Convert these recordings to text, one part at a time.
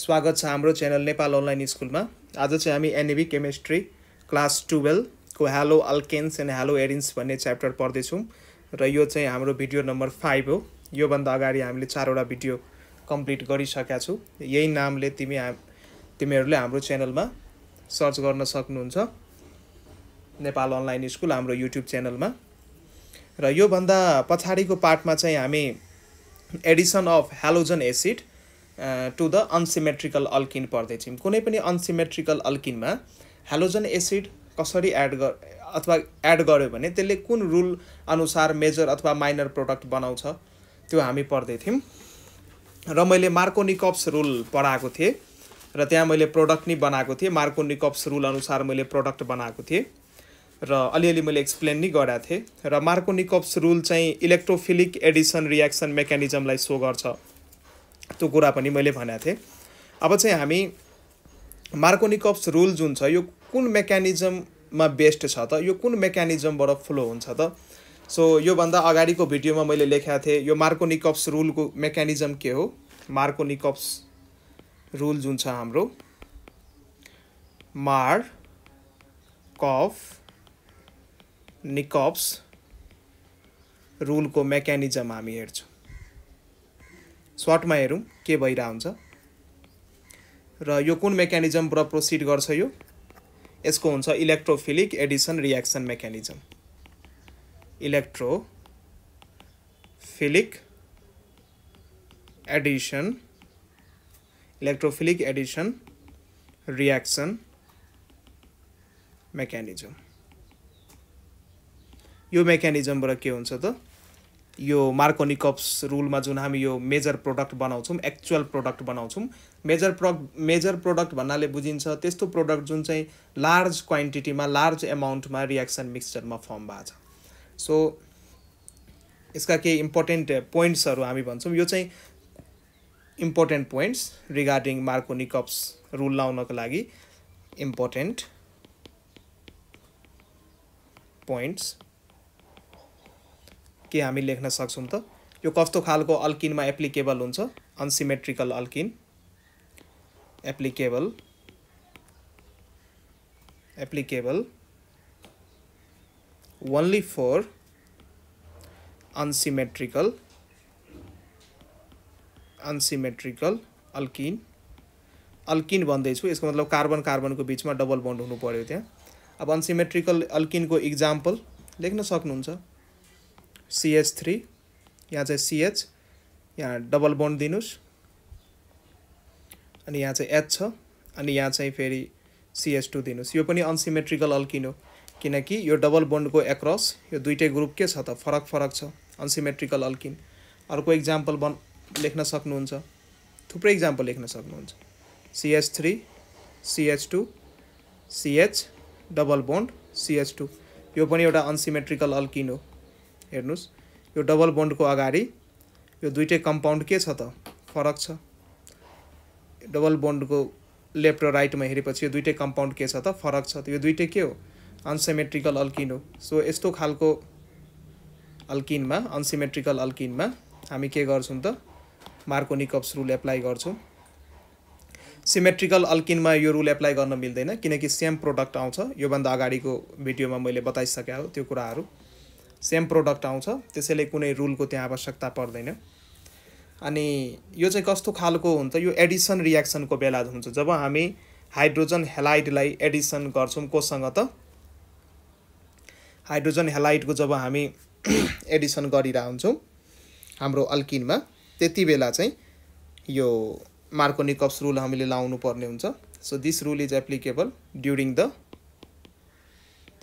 स्वागत छ हाम्रो च्यानल नेपाल अनलाइन स्कुलमा आज चाहिँ हामी एनएबी केमिस्ट्री e क्लास टुवेल्भको haloalkanes and haloarenes भन्ने च्याप्टर पढ्दैछौँ र यो चाहिँ हाम्रो भिडियो नम्बर फाइभ हो योभन्दा अगाडि हामीले चारवटा भिडियो कम्प्लिट गरिसकेका छौँ यही नामले तिमी तिमीहरूले हाम्रो च्यानलमा सर्च गर्न सक्नुहुन्छ नेपाल अनलाइन स्कुल हाम्रो युट्युब च्यानलमा र योभन्दा पछाडिको पार्टमा चाहिँ हामी addition of halogen acid to the unsymmetrical alkene पर्दैछौँ कुनै पनि अनसिमेट्रिकल अल्किनमा हेलोजन एसिड कसरी एड गर अथवा एड गर्यो भने त्यसले कुन रुल अनुसार मेजर अथवा माइनर प्रोडक्ट बनाउँछ त्यो हामी पढ्दै पढ्दैथ्यौँ र मैले मार्कोनिकप्स रुल पढाएको थिएँ र त्यहाँ मैले प्रोडक्ट नि बनाएको थिएँ मार्कोनिकप्स रुल अनुसार मैले प्रोडक्ट बनाएको थिएँ र अलिअलि मैले एक्सप्लेन नि गराएको थिएँ र मार्कोनिकप्स रुल चाहिँ इलेक्ट्रोफिलिक एडिसन रियाक्सन मेकानिजमलाई सो गर्छ त्यो कुरा पनि मैले भनेको थिएँ अब चाहिँ हामी मार्कोनिकप्स रुल जुन छ यो कुन मेकानिजममा बेस्ड छ त यो कुन मेकानिजमबाट फ्लो हुन्छ त सो योभन्दा अगाडिको भिडियोमा मैले लेखेको थिएँ यो मार्कोनिकप्स रुलको मेकानिजम के हो मार्कोनिकप्स रुल जुन छ हाम्रो मार कफ निकप्स रुलको मेकानिजम हामी हेर्छौँ सर्टमा हेरौँ के भइरहन्छ हुन्छ र यो कुन मेकानिजमबाट प्रोसिड गर्छ यो यसको हुन्छ electrophilic addition reaction mechanism electrophilic addition electrophilic addition reaction mechanism यो मेकानिजमबाट के हुन्छ त यो मार्कोनिकप्स रुलमा जुन हामी यो मेजर प्रोडक्ट बनाउँछौँ एक्चुअल प्रोडक्ट बनाउँछौँ मेजर प्रो मेजर प्रोडक्ट भन्नाले बुझिन्छ त्यस्तो प्रोडक्ट जुन चाहिँ लार्ज क्वान्टिटीमा लार्ज एमाउन्टमा रियाक्सन मिक्सचरमा फर्म भएको छ सो यसका केही इम्पोर्टेन्ट पोइन्ट्सहरू हामी भन्छौँ यो चाहिँ important points regarding Markovnikov's rule लाउनको लागि इम्पोर्टेन्ट पोइन्ट्स के हामी लेख्न सक्छौँ त यो कस्तो खालको अल्किनमा एप्लिकेबल हुन्छ unsymmetrical alkene applicable applicable only for unsymmetrical unsymmetrical alkene alkene भन्दैछु यसको मतलब कार्बन कार्बनको बिचमा डबल बन्ड हुनु पऱ्यो त्यहाँ अब अनसिमेट्रिकल अल्किनको इक्जाम्पल लेख्न सक्नुहुन्छ सिएच थ्री यहाँ चाहिँ सिएच यहाँ डबल बोन्ड दिनुहोस् अनि यहाँ चाहिँ एच छ अनि यहाँ चाहिँ फेरि सिएच टू दिनुहोस् यो पनि अनसिमेट्रिकल अल्किन हो किनकि यो डबल बोन्डको एक्रस यो दुइटै ग्रुप के छ त फरक फरक छ अनसिमेट्रिकल अल्किन अर्को इक्जाम्पल बन लेख्न सक्नुहुन्छ थुप्रै इक्जाम्पल लेख्न सक्नुहुन्छ CH three CH two CH double bond CH two यो पनि एउटा अनसिमेट्रिकल अल्किन हो हेर्नुहोस् यो डबल बन्डको अगाडि यो दुइटै कम्पाउन्ड के छ त फरक छ डबल बन्डको लेफ्ट र राइटमा हेरेपछि यो दुइटै कम्पाउन्ड के छ त फरक छ त यो दुइटै के हो अनसिमेट्रिकल अल्किन हो सो यस्तो खालको अल्किनमा अनसिमेट्रिकल अल्किनमा हामी के गर्छौँ त मार्कोनिकप्स रुल एप्लाई गर्छौँ सिमेट्रिकल अल्किनमा यो रुल एप्लाई गर्न मिल्दैन किनकि सेम प्रोडक्ट आउँछ योभन्दा अगाडिको भिडियोमा मैले बताइसकेको हो त्यो कुराहरू सेम प्रोडक्ट आउँछ त्यसैले कुनै रुलको त्यहाँ आवश्यकता पर्दैन अनि यो चाहिँ कस्तो खालको हुन्छ यो एडिसन रियाक्सनको बेला हुन्छ जब हामी हाइड्रोजन हेलाइडलाई एडिसन गर्छौँ कोसँग त हाइड्रोजन हेलाइडको जब हामी एडिसन हुन्छौँ हाम्रो अल्किनमा त्यति बेला चाहिँ यो मार्कोनिकप्स रुल हामीले लाउनु पर्ने हुन्छ so this rule is applicable during the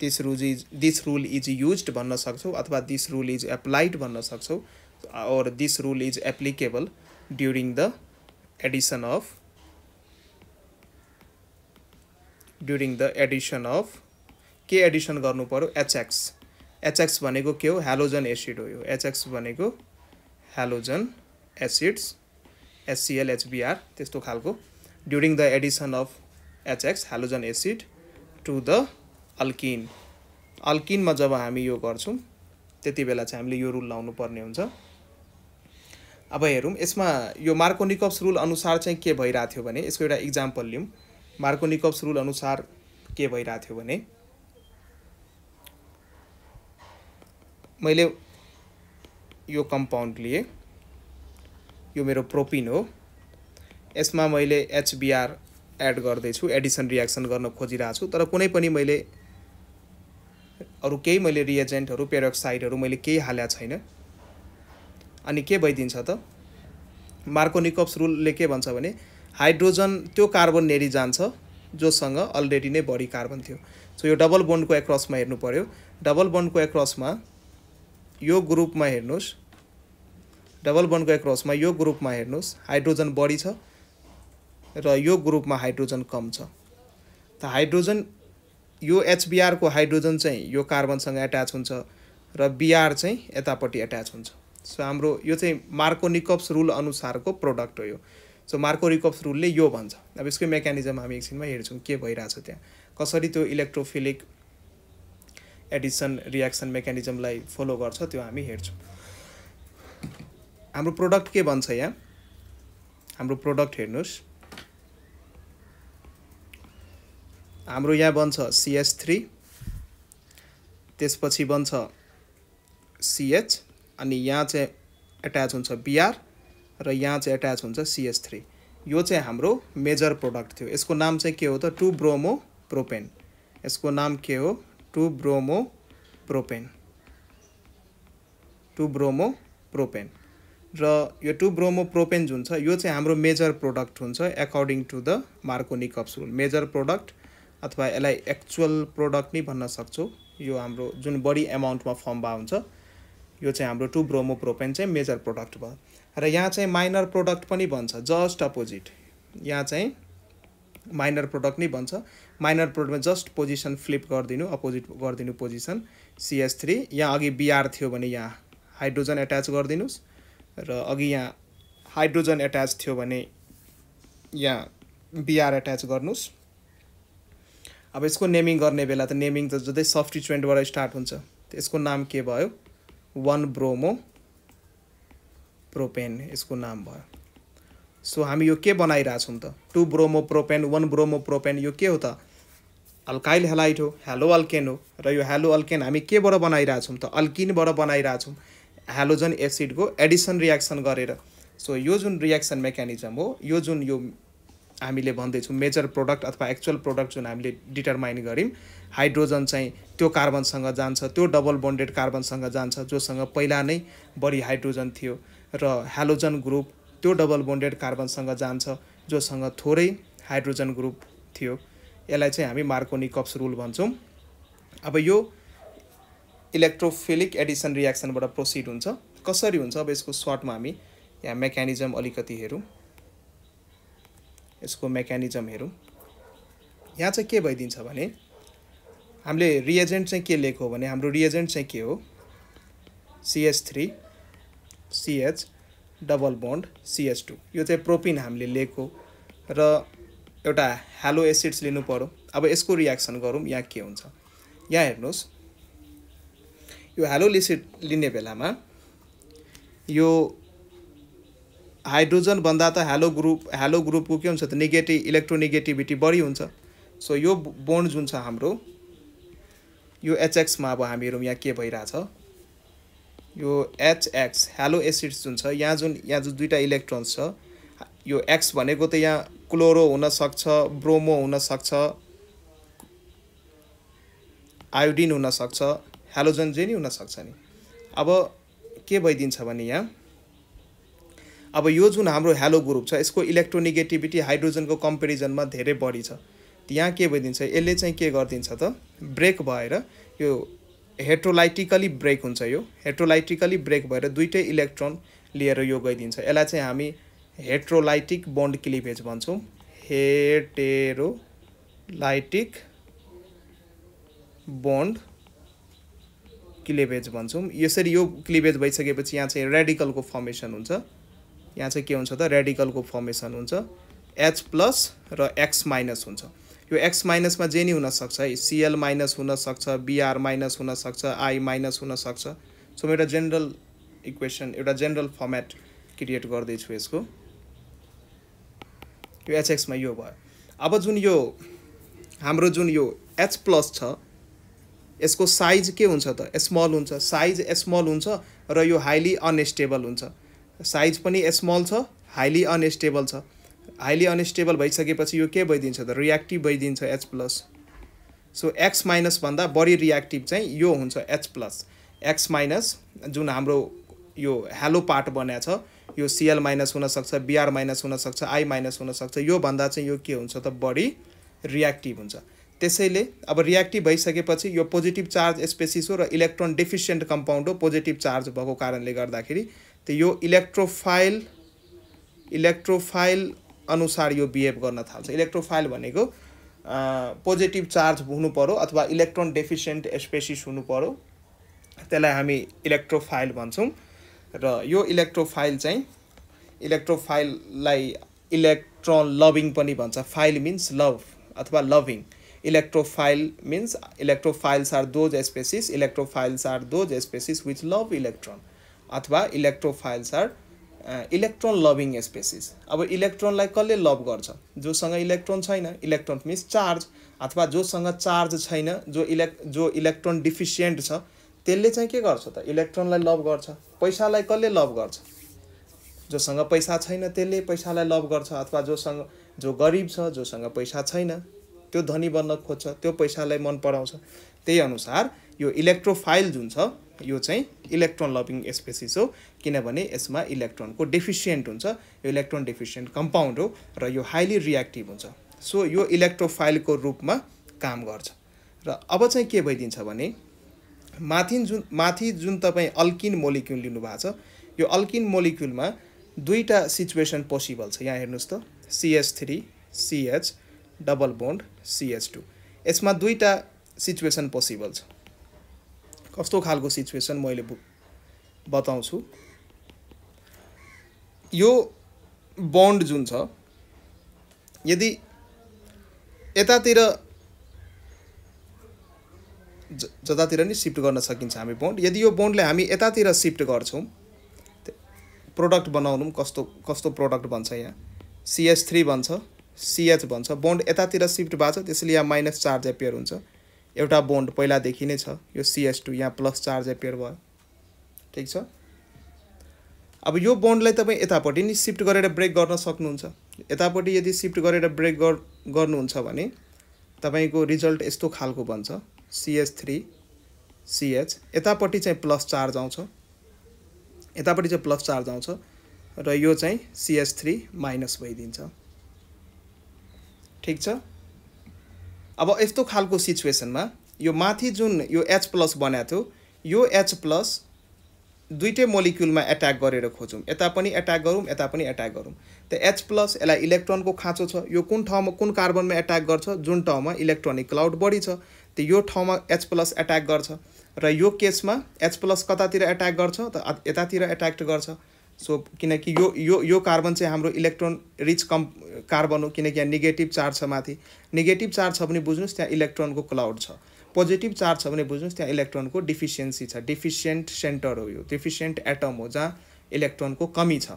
this rule is this rule is use भन्न सक्छौँ अथवा दिस रुल इज एप्लाइड भन्न सक्छौँ और this rule is applicable during the addition of during the addition of के एडिसन गर्नु पऱ्यो hx hx भनेको के हो हेलोजन एसिड हो यो एचएक्स भनेको हेलोजन एसिड्स एचसिएल एचबिआर त्यस्तो खालको during the addition of HX halogen acid to the alkene अल्किनमा जब हामी यो गर्छौँ त्यति बेला चाहिँ हामीले यो रुल लाउनु पर्ने हुन्छ अब हेरौँ यसमा यो मार्कोनिकप्स रुल अनुसार चाहिँ के भइरहेको थियो भने यसको एउटा इक्जाम्पल लिउँ मार्कोनिकप्स रुल अनुसार के भइरहेको थियो भने मैले यो कम्पाउन्ड लिएँ यो मेरो प्रोपिन हो यसमा मैले एचबिआर एड गर्दैछु एडिसन रियाक्सन गर्न खोजिरहेको छु तर कुनै पनि मैले अरू केही मैले रिएजेन्टहरू पेरोक्साइडहरू मैले केही हालेको छैन अनि के भइदिन्छ त मार्कोनिकप्स रुलले के भन्छ भने हाइड्रोजन त्यो कार्बन नेरी जान्छ जोसँग अलरेडी नै बढी कार्बन थियो सो यो डबल बोन्डको एक्रसमा हेर्नु पऱ्यो डबल बोन्डको एक्रसमा यो ग्रुपमा हेर्नुहोस् डबल बोन्डको एक्रसमा यो ग्रुपमा हेर्नुहोस् हाइड्रोजन बढी छ र यो ग्रुपमा हाइड्रोजन कम छ त हाइड्रोजन यो एचबिआरको हाइड्रोजन चाहिँ यो कार्बनसँग एट्याच हुन्छ र बिआर चाहिँ यतापट्टि एट्याच हुन्छ सो हाम्रो यो चाहिँ मार्कोनिकप्स रुल अनुसारको प्रोडक्ट हो यो सो मार्कोरिकप्स रुलले यो भन्छ अब यसको मेकानिजम हामी एकछिनमा हेर्छौँ के भइरहेछ त्यहाँ कसरी त्यो इलेक्ट्रोफिलिक एडिसन रियाक्सन मेकानिजमलाई फलो गर्छ त्यो हामी हेर्छौँ हाम्रो प्रोडक्ट के भन्छ यहाँ हाम्रो प्रोडक्ट हेर्नुहोस् हाम्रो यहाँ बन्छ सिएच थ्री त्यसपछि बन्छ सिएच अनि यहाँ चाहिँ एट्याच हुन्छ बिआर र यहाँ चाहिँ एट्याच हुन्छ सिएच थ्री यो चाहिँ हाम्रो मेजर प्रोडक्ट थियो यसको नाम चाहिँ के हो त टु ब्रोमो प्रोपेन यसको नाम के हो two bromo propane two bromo propane र यो टु ब्रोमो प्रोपेन जुन छ यो चाहिँ हाम्रो मेजर प्रोडक्ट हुन्छ एकर्डिङ टु द मार्कोनिक कप्सुल मेजर प्रोडक्ट अथवा यसलाई एक्चुअल प्रोडक्ट नै भन्न सक्छौँ यो हाम्रो जुन बढी एमाउन्टमा फर्म भए हुन्छ यो चाहिँ हाम्रो टु ब्रोमो प्रोपेन चाहिँ मेजर प्रोडक्ट भयो र यहाँ चाहिँ माइनर प्रोडक्ट पनि भन्छ जस्ट अपोजिट यहाँ चाहिँ माइनर प्रोडक्ट नै भन्छ माइनर प्रोडक्टमा जस्ट पोजिसन फ्लिप गरिदिनु अपोजिट गरिदिनु पोजिसन सिएस थ्री यहाँ अघि बिआर थियो भने यहाँ हाइड्रोजन एट्याच गरिदिनुहोस् र अघि यहाँ हाइड्रोजन एट्याच थियो भने यहाँ बिआर एट्याच गर्नुहोस् अब यसको नेमिङ गर्ने बेला त नेमिङ त जस्तै सब्सटिचुएन्टबाट स्टार्ट हुन्छ यसको नाम के भयो वान ब्रोमो प्रोपेन यसको नाम भयो सो हामी यो के बनाइरहेछौँ त two bromo propane one bromo propane यो के हो त अल्काइल हेलाइट हो हेलो अल्केन हो र यो हेलो अल्केन हामी केबाट बनाइरहेछौँ त अल्किनबाट बनाइरहेछौँ हेलोजन एसिडको एडिसन रियाक्सन गरेर सो यो जुन रियाक्सन मेकानिजम हो यो जुन यो हामीले भन्दैछौँ मेजर प्रोडक्ट अथवा एक्चुअल प्रोडक्ट जुन हामीले डिटरमाइन गऱ्यौँ हाइड्रोजन चाहिँ त्यो कार्बनसँग जान्छ त्यो डबल बोन्डेड कार्बनसँग जान्छ जोसँग पहिला नै बढी हाइड्रोजन थियो र हेलोजन ग्रुप त्यो डबल बोन्डेड कार्बनसँग जान्छ जोसँग थोरै हाइड्रोजन ग्रुप थियो यसलाई चाहिँ हामी मार्कोनी कप्स रुल भन्छौँ अब यो इलेक्ट्रोफिलिक एडिसन रियाक्सनबाट प्रोसिड हुन्छ कसरी हुन्छ अब यसको सर्टमा हामी यहाँ मेकानिजम अलिकति हेरौँ यसको मेकानिजम हेरौँ यहाँ चाहिँ के भइदिन्छ भने हामीले रिएजेन्ट चाहिँ के लिएको भने हाम्रो रिएजेन्ट चाहिँ के हो CH three CH double bond CH two यो चाहिँ प्रोपिन हामीले लिएको र एउटा ह्यालो एसिड्स लिनु पऱ्यो अब यसको रियाक्सन गरौँ यहाँ के हुन्छ यहाँ हेर्नुहोस् यो ह्यालो एसिड लिने बेलामा यो हाइड्रोजन भन्दा त हेलो ग्रुप हेलो ग्रुपको के हुन्छ त नेगेटिभ इलेक्ट्रोनेगेटिभिटी बढी हुन्छ सो यो बोन्ड जुन छ हाम्रो यो एचएक्समा अब हामीहरू यहाँ के भइरहेछ यो एचएक्स हेलो एसिड्स जुन छ यहाँ जुन यहाँ जुन दुइटा इलेक्ट्रोन्स छ यो एक्स भनेको त यहाँ क्लोरो हुनसक्छ ब्रोमो हुनसक्छ आयोडिन हुनसक्छ हेलोजन जे नि हुनसक्छ नि अब के भइदिन्छ भने यहाँ अब यो जुन हाम्रो हेलो ग्रुप छ यसको इलेक्ट्रोनेगेटिभिटी हाइड्रोजनको कम्पेरिजनमा धेरै बढी छ यहाँ के भइदिन्छ यसले चाहिँ के गरिदिन्छ त ब्रेक भएर यो हेट्रोलाइटिकली ब्रेक हुन्छ यो हेट्रोलाइटिकली ब्रेक भएर दुइटै इलेक्ट्रोन लिएर यो गइदिन्छ यसलाई चाहिँ हामी हेट्रोलाइटिक बोन्ड क्लिभेज भन्छौँ हेटेरोलाइटिक बन्ड क्लिभेज भन्छौँ यसरी यो क्लिभेज भइसकेपछि यहाँ चाहिँ रेडिकलको फर्मेसन हुन्छ यहाँ चाहिँ के हुन्छ त रेडिकलको फर्मेसन हुन्छ एच प्लस र एक्स माइनस हुन्छ यो एक्स माइनसमा जे नि हुनसक्छ है सिएल माइनस हुनसक्छ बिआर माइनस हुनसक्छ आई माइनस हुनसक्छ सो म एउटा जेनरल इक्वेसन एउटा जेनरल फर्मेट क्रिएट गर्दैछु यसको यो, यो एचएक्समा यो भयो अब जुन यो हाम्रो जुन यो एच प्लस छ यसको साइज के हुन्छ त स्मल हुन्छ साइज स्मल हुन्छ र यो हाइली अनस्टेबल हुन्छ साइज पनि स्मल छ हाइली अनस्टेबल छ हाइली अनस्टेबल भइसकेपछि यो के भइदिन्छ त रियाक्टिभ भइदिन्छ एच प्लस सो एक्स माइनसभन्दा बढी रियाक्टिभ चाहिँ यो हुन्छ एच प्लस एक्स माइनस जुन हाम्रो यो हेलो पार्ट बनाएको छ यो सिएल माइनस हुनसक्छ बिआर माइनस हुनसक्छ आई माइनस हुनसक्छ योभन्दा चाहिँ यो के हुन्छ त बढी रियाक्टिभ हुन्छ त्यसैले अब रियाक्टिभ भइसकेपछि यो पोजिटिभ चार्ज स्पेसिस हो र इलेक्ट्रोन डेफिसियन्ट कम्पाउन्ड हो पोजिटिभ चार्ज भएको कारणले गर्दाखेरि त यो इलेक्ट्रोफाइल इलेक्ट्रोफाइल अनुसार यो बिहेभ गर्न थाल्छ इलेक्ट्रोफाइल भनेको पोजिटिभ चार्ज हुनु अथवा इलेक्ट्रोन डेफिसियन्ट स्पेसिस हुनु पऱ्यो त्यसलाई हामी इलेक्ट्रोफाइल भन्छौँ र यो इलेक्ट्रोफाइल चाहिँ इलेक्ट्रोफाइललाई इलेक्ट्रोन लभिङ पनि भन्छ फाइल मिन्स लभ अथवा loving electrophile means electrophiles are those species electrophiles are those species which love electron अथवा electrophiles are electron loving species अब इलेक्ट्रोनलाई कसले लभ गर्छ जोसँग इलेक्ट्रोन छैन इलेक्ट्रोन मिन्स चार्ज अथवा जोसँग चार्ज छैन जो इलेक् जो इलेक्ट्रोन डिफिसियन्ट छ त्यसले चाहिँ के गर्छ त इलेक्ट्रोनलाई लभ गर्छ पैसालाई कसले लभ गर्छ जोसँग पैसा छैन त्यसले पैसालाई लभ गर्छ अथवा जोसँग जो गरिब छ जोसँग पैसा छैन त्यो धनी बन्न खोज्छ त्यो पैसालाई मन पराउँछ त्यही अनुसार यो इलेक्ट्रोफाइल जुन छ यो चाहिँ इलेक्ट्रोन लभिङ स्पेसिस हो किनभने यसमा इलेक्ट्रोनको डेफिसियन्ट हुन्छ यो इलेक्ट्रोन डेफिसियन्ट कम्पाउन्ड हो र यो हाइली रियाक्टिभ हुन्छ सो यो इलेक्ट्रोफाइलको रूपमा काम गर्छ र अब चाहिँ के भइदिन्छ भने माथि जुन माथि जुन तपाईँ अल्किन मोलिक्युल लिनुभएको छ यो अल्किन मोलिक्युलमा दुईवटा सिचुएसन पोसिबल छ यहाँ हेर्नुहोस् त CH three CH double bond CH two यसमा दुईवटा सिचुएसन पोसिबल छ कस्तो खालको सिचुएसन मैले बताउँछु यो बन्ड जुन छ यदि यतातिर जतातिर नि सिफ्ट गर्न सकिन्छ हामी बन्ड यदि यो बन्डले हामी यतातिर सिफ्ट गर्छौँ प्रोडक्ट बनाउनु पनि कस्तो कस्तो प्रोडक्ट भन्छ यहाँ सिएच थ्री भन्छ सिएच भन्छ बन्ड यतातिर सिफ्ट भएको छ त्यसैले यहाँ माइनस चार्ज एपियर हुन्छ एउटा बोन्ड पहिलादेखि नै छ यो सिएस टू यहाँ प्लस चार्ज एपियर भयो ठिक छ अब यो बोन्डलाई तपाईँ यतापट्टि नि सिफ्ट गरेर ब्रेक गर्न सक्नुहुन्छ यतापट्टि यदि सिफ्ट गरेर ब्रेक गर गर्नुहुन्छ भने तपाईँको रिजल्ट यस्तो खालको बन्छ सिएच थ्री सिएच यतापट्टि चाहिँ प्लस चार्ज आउँछ यतापट्टि चाहिँ प्लस चार्ज आउँछ र यो चाहिँ सिएच थ्री माइनस भइदिन्छ ठिक छ अब यस्तो खालको सिचुएसनमा यो माथि जुन यो एच प्लस बनाएको थियो यो एच प्लस दुइटै मोलिक्युलमा एट्याक गरेर खोजौँ यता पनि एट्याक गरौँ यता पनि एट्याक गरौँ त एच प्लस यसलाई इलेक्ट्रोनको खाँचो छ यो कुन ठाउँमा कुन कार्बनमा एट्याक गर्छ जुन ठाउँमा इलेक्ट्रोनिक क्लाउड बढी छ त्यो यो ठाउँमा एच प्लस एट्याक गर्छ र यो केसमा एच प्लस कतातिर एट्याक गर्छ त यतातिर एट्याक्ट गर्छ सो किनकि यो यो यो कार्बन चाहिँ हाम्रो इलेक्ट्रोन रिच कम् कार्बन हो किनकि यहाँ नेगेटिभ चार्ज छ माथि नेगेटिभ चार्ज छ भने बुझ्नुहोस् त्यहाँ इलेक्ट्रोनको क्लाउड छ पोजिटिभ चार्ज छ भने बुझ्नुहोस् त्यहाँ इलेक्ट्रोनको डिफिसियन्सी छ डिफिसियन्ट सेन्टर हो यो डिफिसियन्ट एटम हो जहाँ इलेक्ट्रोनको कमी छ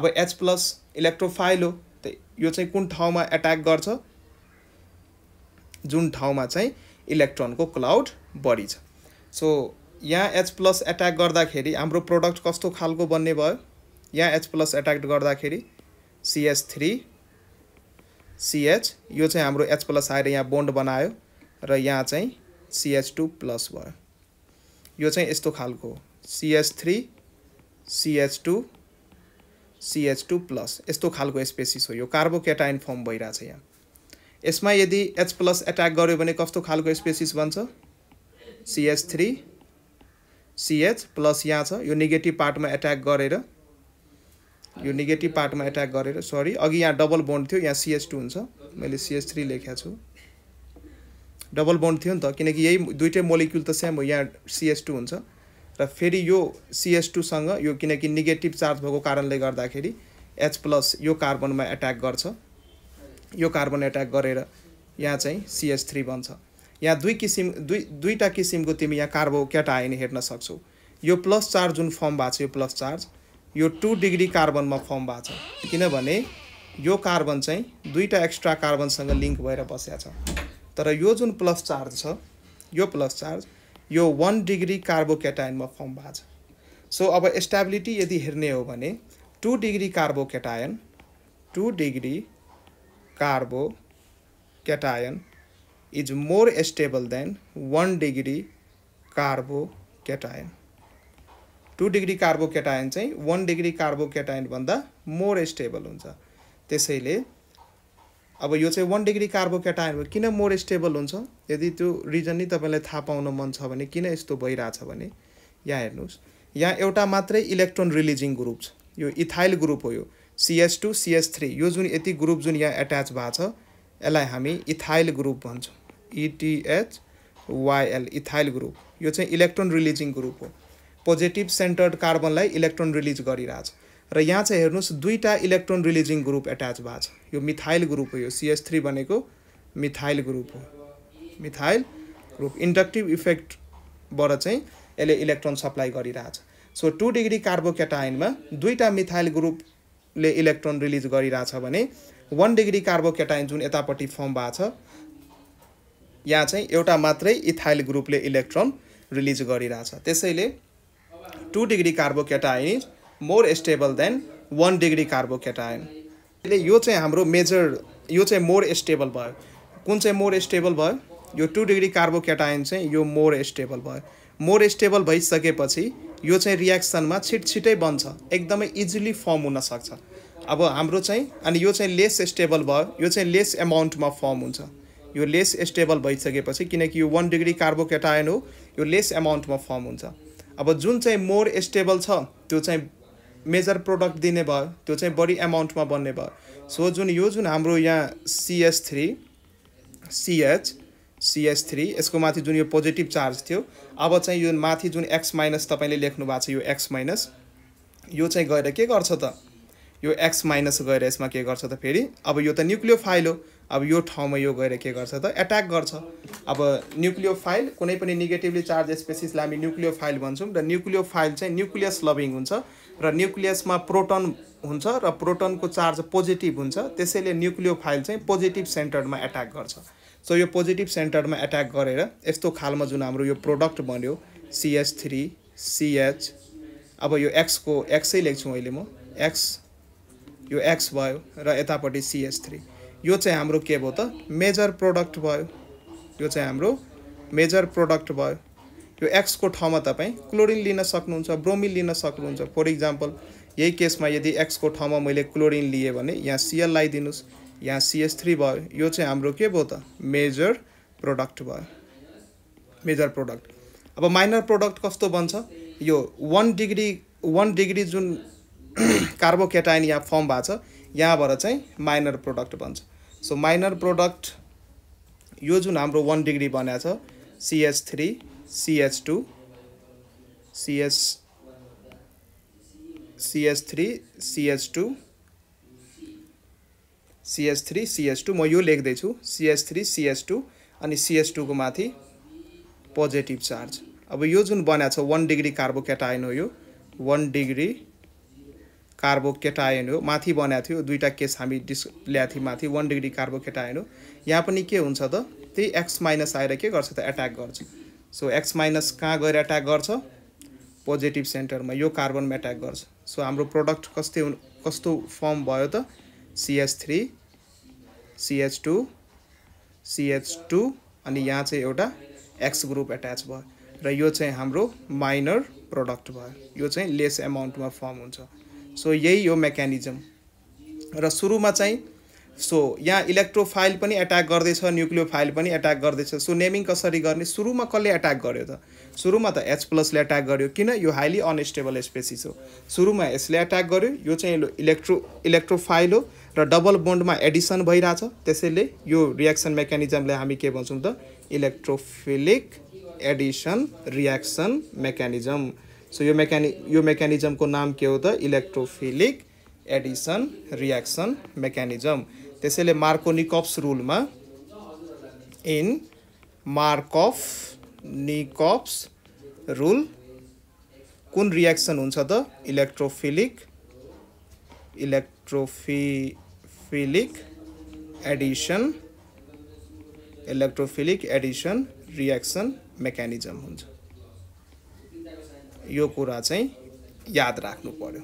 अब एच प्लस इलेक्ट्रोफाइल हो त यो चाहिँ कुन ठाउँमा एट्याक गर्छ जुन ठाउँमा चाहिँ इलेक्ट्रोनको क्लाउड बढी छ सो यहाँ एच प्लस एट्याक गर्दाखेरि हाम्रो प्रोडक्ट कस्तो खालको बन्ने भयो यहाँ एच प्लस एट्र्याक्ट गर्दाखेरि सिएच थ्री सिएच यो चाहिँ हाम्रो एच प्लस आएर यहाँ बोन्ड बनायो र यहाँ चाहिँ सिएच टू प्लस भयो यो चाहिँ यस्तो खालको हो CH three CH two CH two plus यस्तो खालको स्पेसिस हो यो कार्बोकेटाइन फर्म भइरहेछ यहाँ यसमा यदि एच प्लस एट्याक गऱ्यो भने कस्तो खालको स्पेसिस बन्छ सिएच थ्री सिएच प्लस यहाँ छ यो नेगेटिभ पार्टमा एट्याक गरेर यो नेगेटिभ पार्टमा एट्याक गरेर सरी अघि यहाँ डबल बोन्ड थियो यहाँ सिएस टू हुन्छ मैले सिएस थ्री लेखेको छु डबल बोन्ड थियो नि त किनकि यही दुइटै मोलिक्युल त सेम हो यहाँ सिएस टू हुन्छ र फेरि यो सिएस टूसँग यो किनकि नेगेटिभ चार्ज भएको कारणले गर्दाखेरि एच प्लस यो कार्बनमा एट्याक गर्छ यो कार्बन एट्याक गरेर यहाँ चाहिँ सिएस थ्री बन्छ यहाँ दुई किसिम दुई दुईवटा किसिमको तिमी यहाँ कार्बो क्याटायन हेर्न सक्छौ यो प्लस चार्ज जुन फर्म भएको छ यो प्लस चार्ज यो टु डिग्री कार्बनमा फर्म भएको छ किनभने यो कार्बन चाहिँ दुईवटा एक्स्ट्रा कार्बनसँग लिङ्क भएर बसेको छ तर यो जुन प्लस चार्ज छ यो प्लस चार्ज यो वान डिग्री कार्बोकेटायनमा फर्म भएको छ सो अब स्ट्याबिलिटी यदि हेर्ने हो भने two degree carbocation two degree carbocation is more stable than one degree carbocation two degree carbocation चाहिँ वान डिग्री कार्बोकेटायनभन्दा मोर स्टेबल हुन्छ त्यसैले अब यो चाहिँ वान डिग्री कार्बोकेटायन किन मोर स्टेबल हुन्छ यदि त्यो रिजन नै तपाईँलाई थाहा पाउन मन छ भने किन यस्तो भइरहेछ भने यहाँ हेर्नुहोस् यहाँ एउटा मात्रै इलेक्ट्रोन रिलिजिङ ग्रुप छ यो इथाइल ग्रुप हो यो सिएस टू सिएस थ्री यो जुन यति ग्रुप जुन यहाँ एट्याच भएको छ यसलाई हामी इथाइल ग्रुप भन्छौँ इटिएच वाइएल इथाइल ग्रुप यो चाहिँ इलेक्ट्रोन रिलिजिङ ग्रुप हो पोजिटिभ सेन्टर्ड कार्बनलाई इलेक्ट्रोन रिलिज गरिरहेछ र यहाँ चाहिँ हेर्नुहोस् दुईवटा इलेक्ट्रोन रिलिजिङ ग्रुप एट्याच भएको छ यो मिथाइल ग्रुप हो यो सिएस थ्री भनेको मिथाइल ग्रुप हो मिथाइल ग्रुप इन्डक्टिभ इफेक्टबाट चाहिँ यसले इलेक्ट्रोन सप्लाई गरिरहेछ सो टु डिग्री कार्बोकेटाइनमा दुईवटा मिथाइल ग्रुपले इलेक्ट्रोन रिलिज गरिरहेछ भने वान डिग्री कार्बोकेटाइन जुन यतापट्टि फर्म भएको छ यहाँ चाहिँ एउटा मात्रै इथाइल ग्रुपले इलेक्ट्रोन रिलिज गरिरहेछ त्यसैले 2 degree carbocation more stable stable one 1 degree carbocation ले यो चाहिँ हाम्रो मेजर यो चाहिँ मोर स्टेबल भयो कुन चाहिँ मोर स्टेबल भयो यो टू डिग्री कार्बोकेटायन चाहिँ यो मोर स्टेबल भयो मोर स्टेबल भइसकेपछि यो चाहिँ रियाक्सनमा छिट छिटै बन्छ एकदमै इजिली फर्म हुनसक्छ अब हाम्रो चाहिँ अनि यो चाहिँ लेस स्टेबल भयो यो चाहिँ लेस एमाउन्टमा फर्म हुन्छ यो लेस स्टेबल भइसकेपछि किनकि यो वान डिग्री कार्बोकेटायन हो यो लेस एमाउन्टमा फर्म हुन्छ अब जुन चाहिँ मोर स्टेबल छ त्यो चाहिँ मेजर प्रोडक्ट दिने भयो त्यो चाहिँ बढी एमाउन्टमा बन्ने भयो सो जुन यो जुन हाम्रो यहाँ CS three CH CS three यसको माथि जुन यो पोजिटिभ चार्ज थियो अब चाहिँ यो माथि जुन एक्स माइनस तपाईँले लेख्नु भएको छ यो एक्स माइनस यो चाहिँ गएर के गर्छ त यो एक्स माइनस गएर यसमा के गर्छ त फेरि अब यो त न्युक्लियो फाइल हो अब यो ठाउँमा यो गएर के गर्छ त एट्याक गर्छ अब न्युक्लियो फाइल कुनै पनि नेगेटिभली चार्ज स्पेसिसलाई हामी न्युक्लियो फाइल भन्छौँ र न्युक्लियो फाइल चाहिँ न्युक्लियस लभिङ हुन्छ र न्युक्लियसमा प्रोटन हुन्छ र प्रोटनको चार्ज पोजिटिभ हुन्छ त्यसैले न्युक्लियो फाइल चाहिँ पोजिटिभ सेन्टरमा एट्याक गर्छ सो यो पोजिटिभ सेन्टरमा एट्याक गरेर यस्तो खालमा जुन हाम्रो यो प्रोडक्ट बन्यो सिएच थ्री सिएच अब यो एक्सको एक्सै लेख्छु अहिले म एक्स यो एक्स भयो र यतापट्टि सिएच थ्री यो चाहिँ हाम्रो के भयो त मेजर प्रोडक्ट भयो यो चाहिँ हाम्रो मेजर प्रोडक्ट भयो यो एक्सको ठाउँमा तपाईँ क्लोरिन लिन सक्नुहुन्छ ब्रोमिन लिन सक्नुहुन्छ फर इक्जाम्पल यही केसमा यदि एक्सको ठाउँमा मैले क्लोरिन लिएँ भने यहाँ सिएल लगाइदिनुहोस् यहाँ सिएस थ्री भयो यो चाहिँ हाम्रो के भयो त मेजर प्रोडक्ट भयो मेजर प्रोडक्ट अब माइनर प्रोडक्ट कस्तो बन्छ यो वान डिग्री वान डिग्री जुन कार्बोकेटाइन यहाँ फर्म भएको छ यहाँबाट चाहिँ माइनर प्रोडक्ट बन्छ सो माइनर प्रोडक्ट यो जुन हाम्रो वान डिग्री बनाएको छ CH three CH two CH CH three CH two CH three CH two म यो लेख्दैछु सिएच थ्री सिएच टू अनि सिएच टूको माथि पोजिटिभ चार्ज अब यो जुन बनाएको छ वान डिग्री कार्बोकेटाइन हो यो वान डिग्री कार्बो केटायन हो माथि बनाएको थियो दुईवटा केस हामी डिस् ल्याएको थियौँ माथि वान डिग्री कार्बो केटायन हो यहाँ पनि के हुन्छ त त्यही एक्स माइनस आएर के गर्छ त एट्याक गर्छ सो एक्स माइनस कहाँ गएर एट्याक गर्छ पोजिटिभ सेन्टरमा यो कार्बनमा एट्याक गर्छ सो हाम्रो प्रडक्ट कस्तै कस्तो फर्म भयो त CH three CH two CH two अनि यहाँ चाहिँ एउटा एक्स ग्रुप एट्याच भयो र यो चाहिँ हाम्रो माइनर प्रडक्ट भयो यो चाहिँ लेस एमाउन्टमा फर्म हुन्छ सो यही हो मेकानिजम र सुरुमा चाहिँ सो यहाँ इलेक्ट्रोफाइल पनि एट्याक गर्दैछ न्युक्लियो फाइल पनि एट्याक गर्दैछ सो नेमिङ कसरी गर्ने सुरुमा कसले एट्याक गर्यो त सुरुमा त एच प्लसले एट्याक गर्यो किन यो हाइली अनस्टेबल स्पेसिस हो सुरुमा यसले एट्याक गर्यो यो चाहिँ इलेक्ट्रो इलेक्ट्रोफाइल हो र डबल बोन्डमा एडिसन भइरहेछ त्यसैले यो रियाक्सन मेकानिजमलाई हामी के भन्छौँ त electrophilic addition reaction mechanism so यो मेकानि यो मेकानिजमको नाम के हो त इलेक्ट्रोफिलिक एडिसन रियाक्सन मेकानिजम त्यसैले मार्कोनिकप्स रुलमा इन मार्कफ निकप्स रुल कुन रियाक्सन हुन्छ त electrophilic electrophilic addition electrophilic addition reaction mechanism हुन्छ यो कुरा चाहिँ याद राख्नु पऱ्यो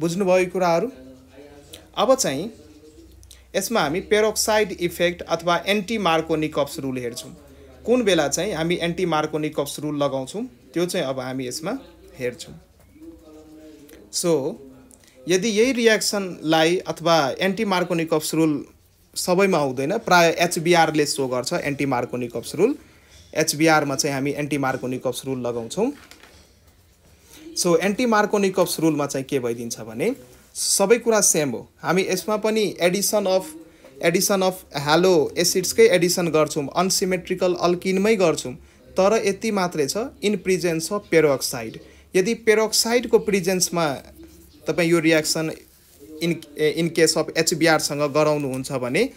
बुझ्नुभयो यो कुराहरू अब चाहिँ यसमा हामी पेरोक्साइड इफेक्ट अथवा एन्टी मार्कोनिकप्स रुल हेर्छौँ कुन बेला चाहिँ हामी एन्टी मार्कोनिकप्स रुल लगाउँछौँ त्यो चाहिँ अब हामी यसमा हेर्छौँ सो यदि यही रियाक्सनलाई अथवा एन्टी मार्कोनिकप्स रुल सबैमा आउँदैन प्राय एचबिआरले सो गर्छ एन्टी मार्कोनिकप्स रुल एचबिआरमा चाहिँ हामी एन्टी मार्कोनिकप्स रुल लगाउँछौँ सो एन्टी मार्कोनिकप्स रुलमा चाहिँ के भइदिन्छ भने सबै कुरा सेम हो हामी यसमा पनि addition of addition of halo एसिड्सकै एडिसन गर्छौँ अनसिमेट्रिकल अल्किनमै गर्छौँ तर यति मात्रै छ इन प्रिजेन्स अफ पेरोक्साइड यदि पेरोक्साइडको प्रिजेन्समा तपाईँ यो reaction in in case of एचबिआरसँग गराउनुहुन्छ भने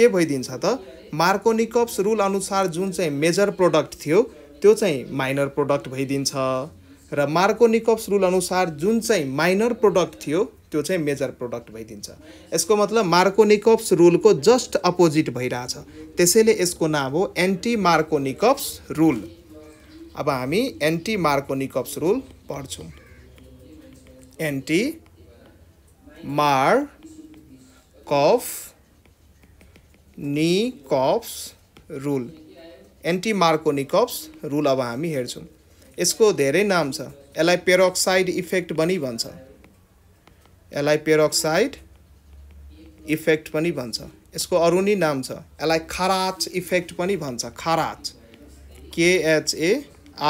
के भइदिन्छ त मार्कोनिकप्स रुल अनुसार जुन चाहिँ मेजर प्रोडक्ट थियो त्यो चाहिँ माइनर प्रोडक्ट भइदिन्छ र मार्कोनिकप्स रुल अनुसार जुन चाहिँ माइनर प्रोडक्ट थियो त्यो चाहिँ मेजर प्रोडक्ट भइदिन्छ यसको मतलब मार्कोनिकप्स रुलको जस्ट अपोजिट भइरहेछ त्यसैले यसको नाम हो एन्टी मार्कोनिकप्स रुल अब हामी एन्टी मार्कोनिकप्स रुल पढ्छौँ anti Markovnikov's rule anti निकप्स रुल अब हामी हेर्छौँ यसको धेरै नाम छ यसलाई पेरोक्साइड इफेक्ट पनि भन्छ यसलाई पेरोक्साइड इफेक्ट पनि भन्छ यसको अरू नै नाम छ यसलाई खाराच इफेक्ट पनि भन्छ खाराच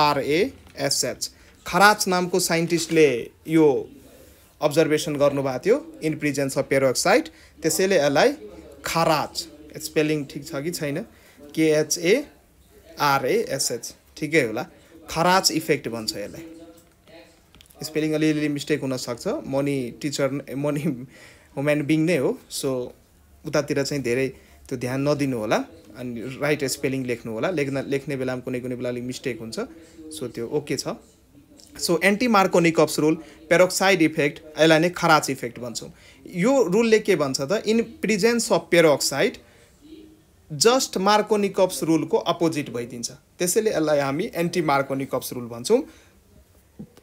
आरएएसएच खराच नामको साइन्टिस्टले यो अब्जर्भेसन गर्नुभएको थियो इन प्रिजेन्स अफ पेरोक्साइड त्यसैले यसलाई खाराच स्पेलिङ ठिक छ कि छैन आरएएसएच ठिकै होला खराच इफेक्ट भन्छ यसलाई स्पेलिङ अलिअलि मिस्टेक हुनसक्छ मनी टिचर मनी ह्युम्यान बिङ नै हो सो उतातिर चाहिँ धेरै त्यो ध्यान नदिनु होला अनि राइट स्पेलिङ लेख्नु होला लेख्न लेख्ने बेलामा कुनै कुनै बेला अलिक मिस्टेक हुन्छ सो त्यो ओके छ so anti Markovnikov's rule peroxide effect यसलाई नै खराच इफेक्ट भन्छौँ यो रुलले के भन्छ त in presence of peroxide just Markovnikov's रुलको अपोजिट भइदिन्छ त्यसैले यसलाई हामी एन्टी मार्कोनिकप्स रुल भन्छौँ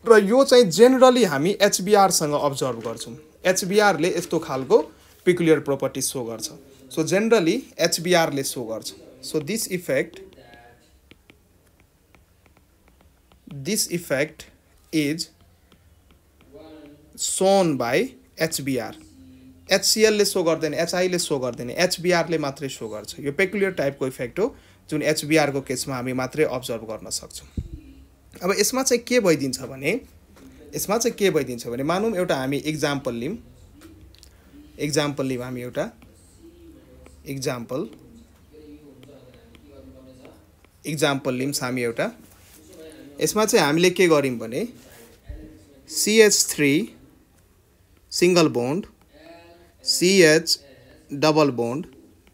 र यो चाहिँ जेनरली हामी एचबिआरसँग अब्जर्भ गर्छौँ एचबिआरले यस्तो खालको पिकुलियर प्रोपर्टी सो गर्छ सो जेनरली एचबिआरले सो गर्छ so this effect this effect is shown by HBr एचसिएलले सो गर्दैन एचआईले सो गर्दैन एचबिआरले मात्रै सो गर्छ यो पेकुलियर टाइपको इफेक्ट हो जुन एचबिआरको केसमा हामी मात्रै अब्जर्भ गर्न सक्छौँ अब यसमा चाहिँ के भइदिन्छ भने यसमा चाहिँ के भइदिन्छ भने मानौँ एउटा हामी इक्जाम्पल लियौँ इक्जाम्पल लियौँ हामी एउटा इक्जाम्पल इक्जाम्पल लिउँ हामी एउटा यसमा चाहिँ हामीले के गर्यौँ भने CH three single bond CH double bond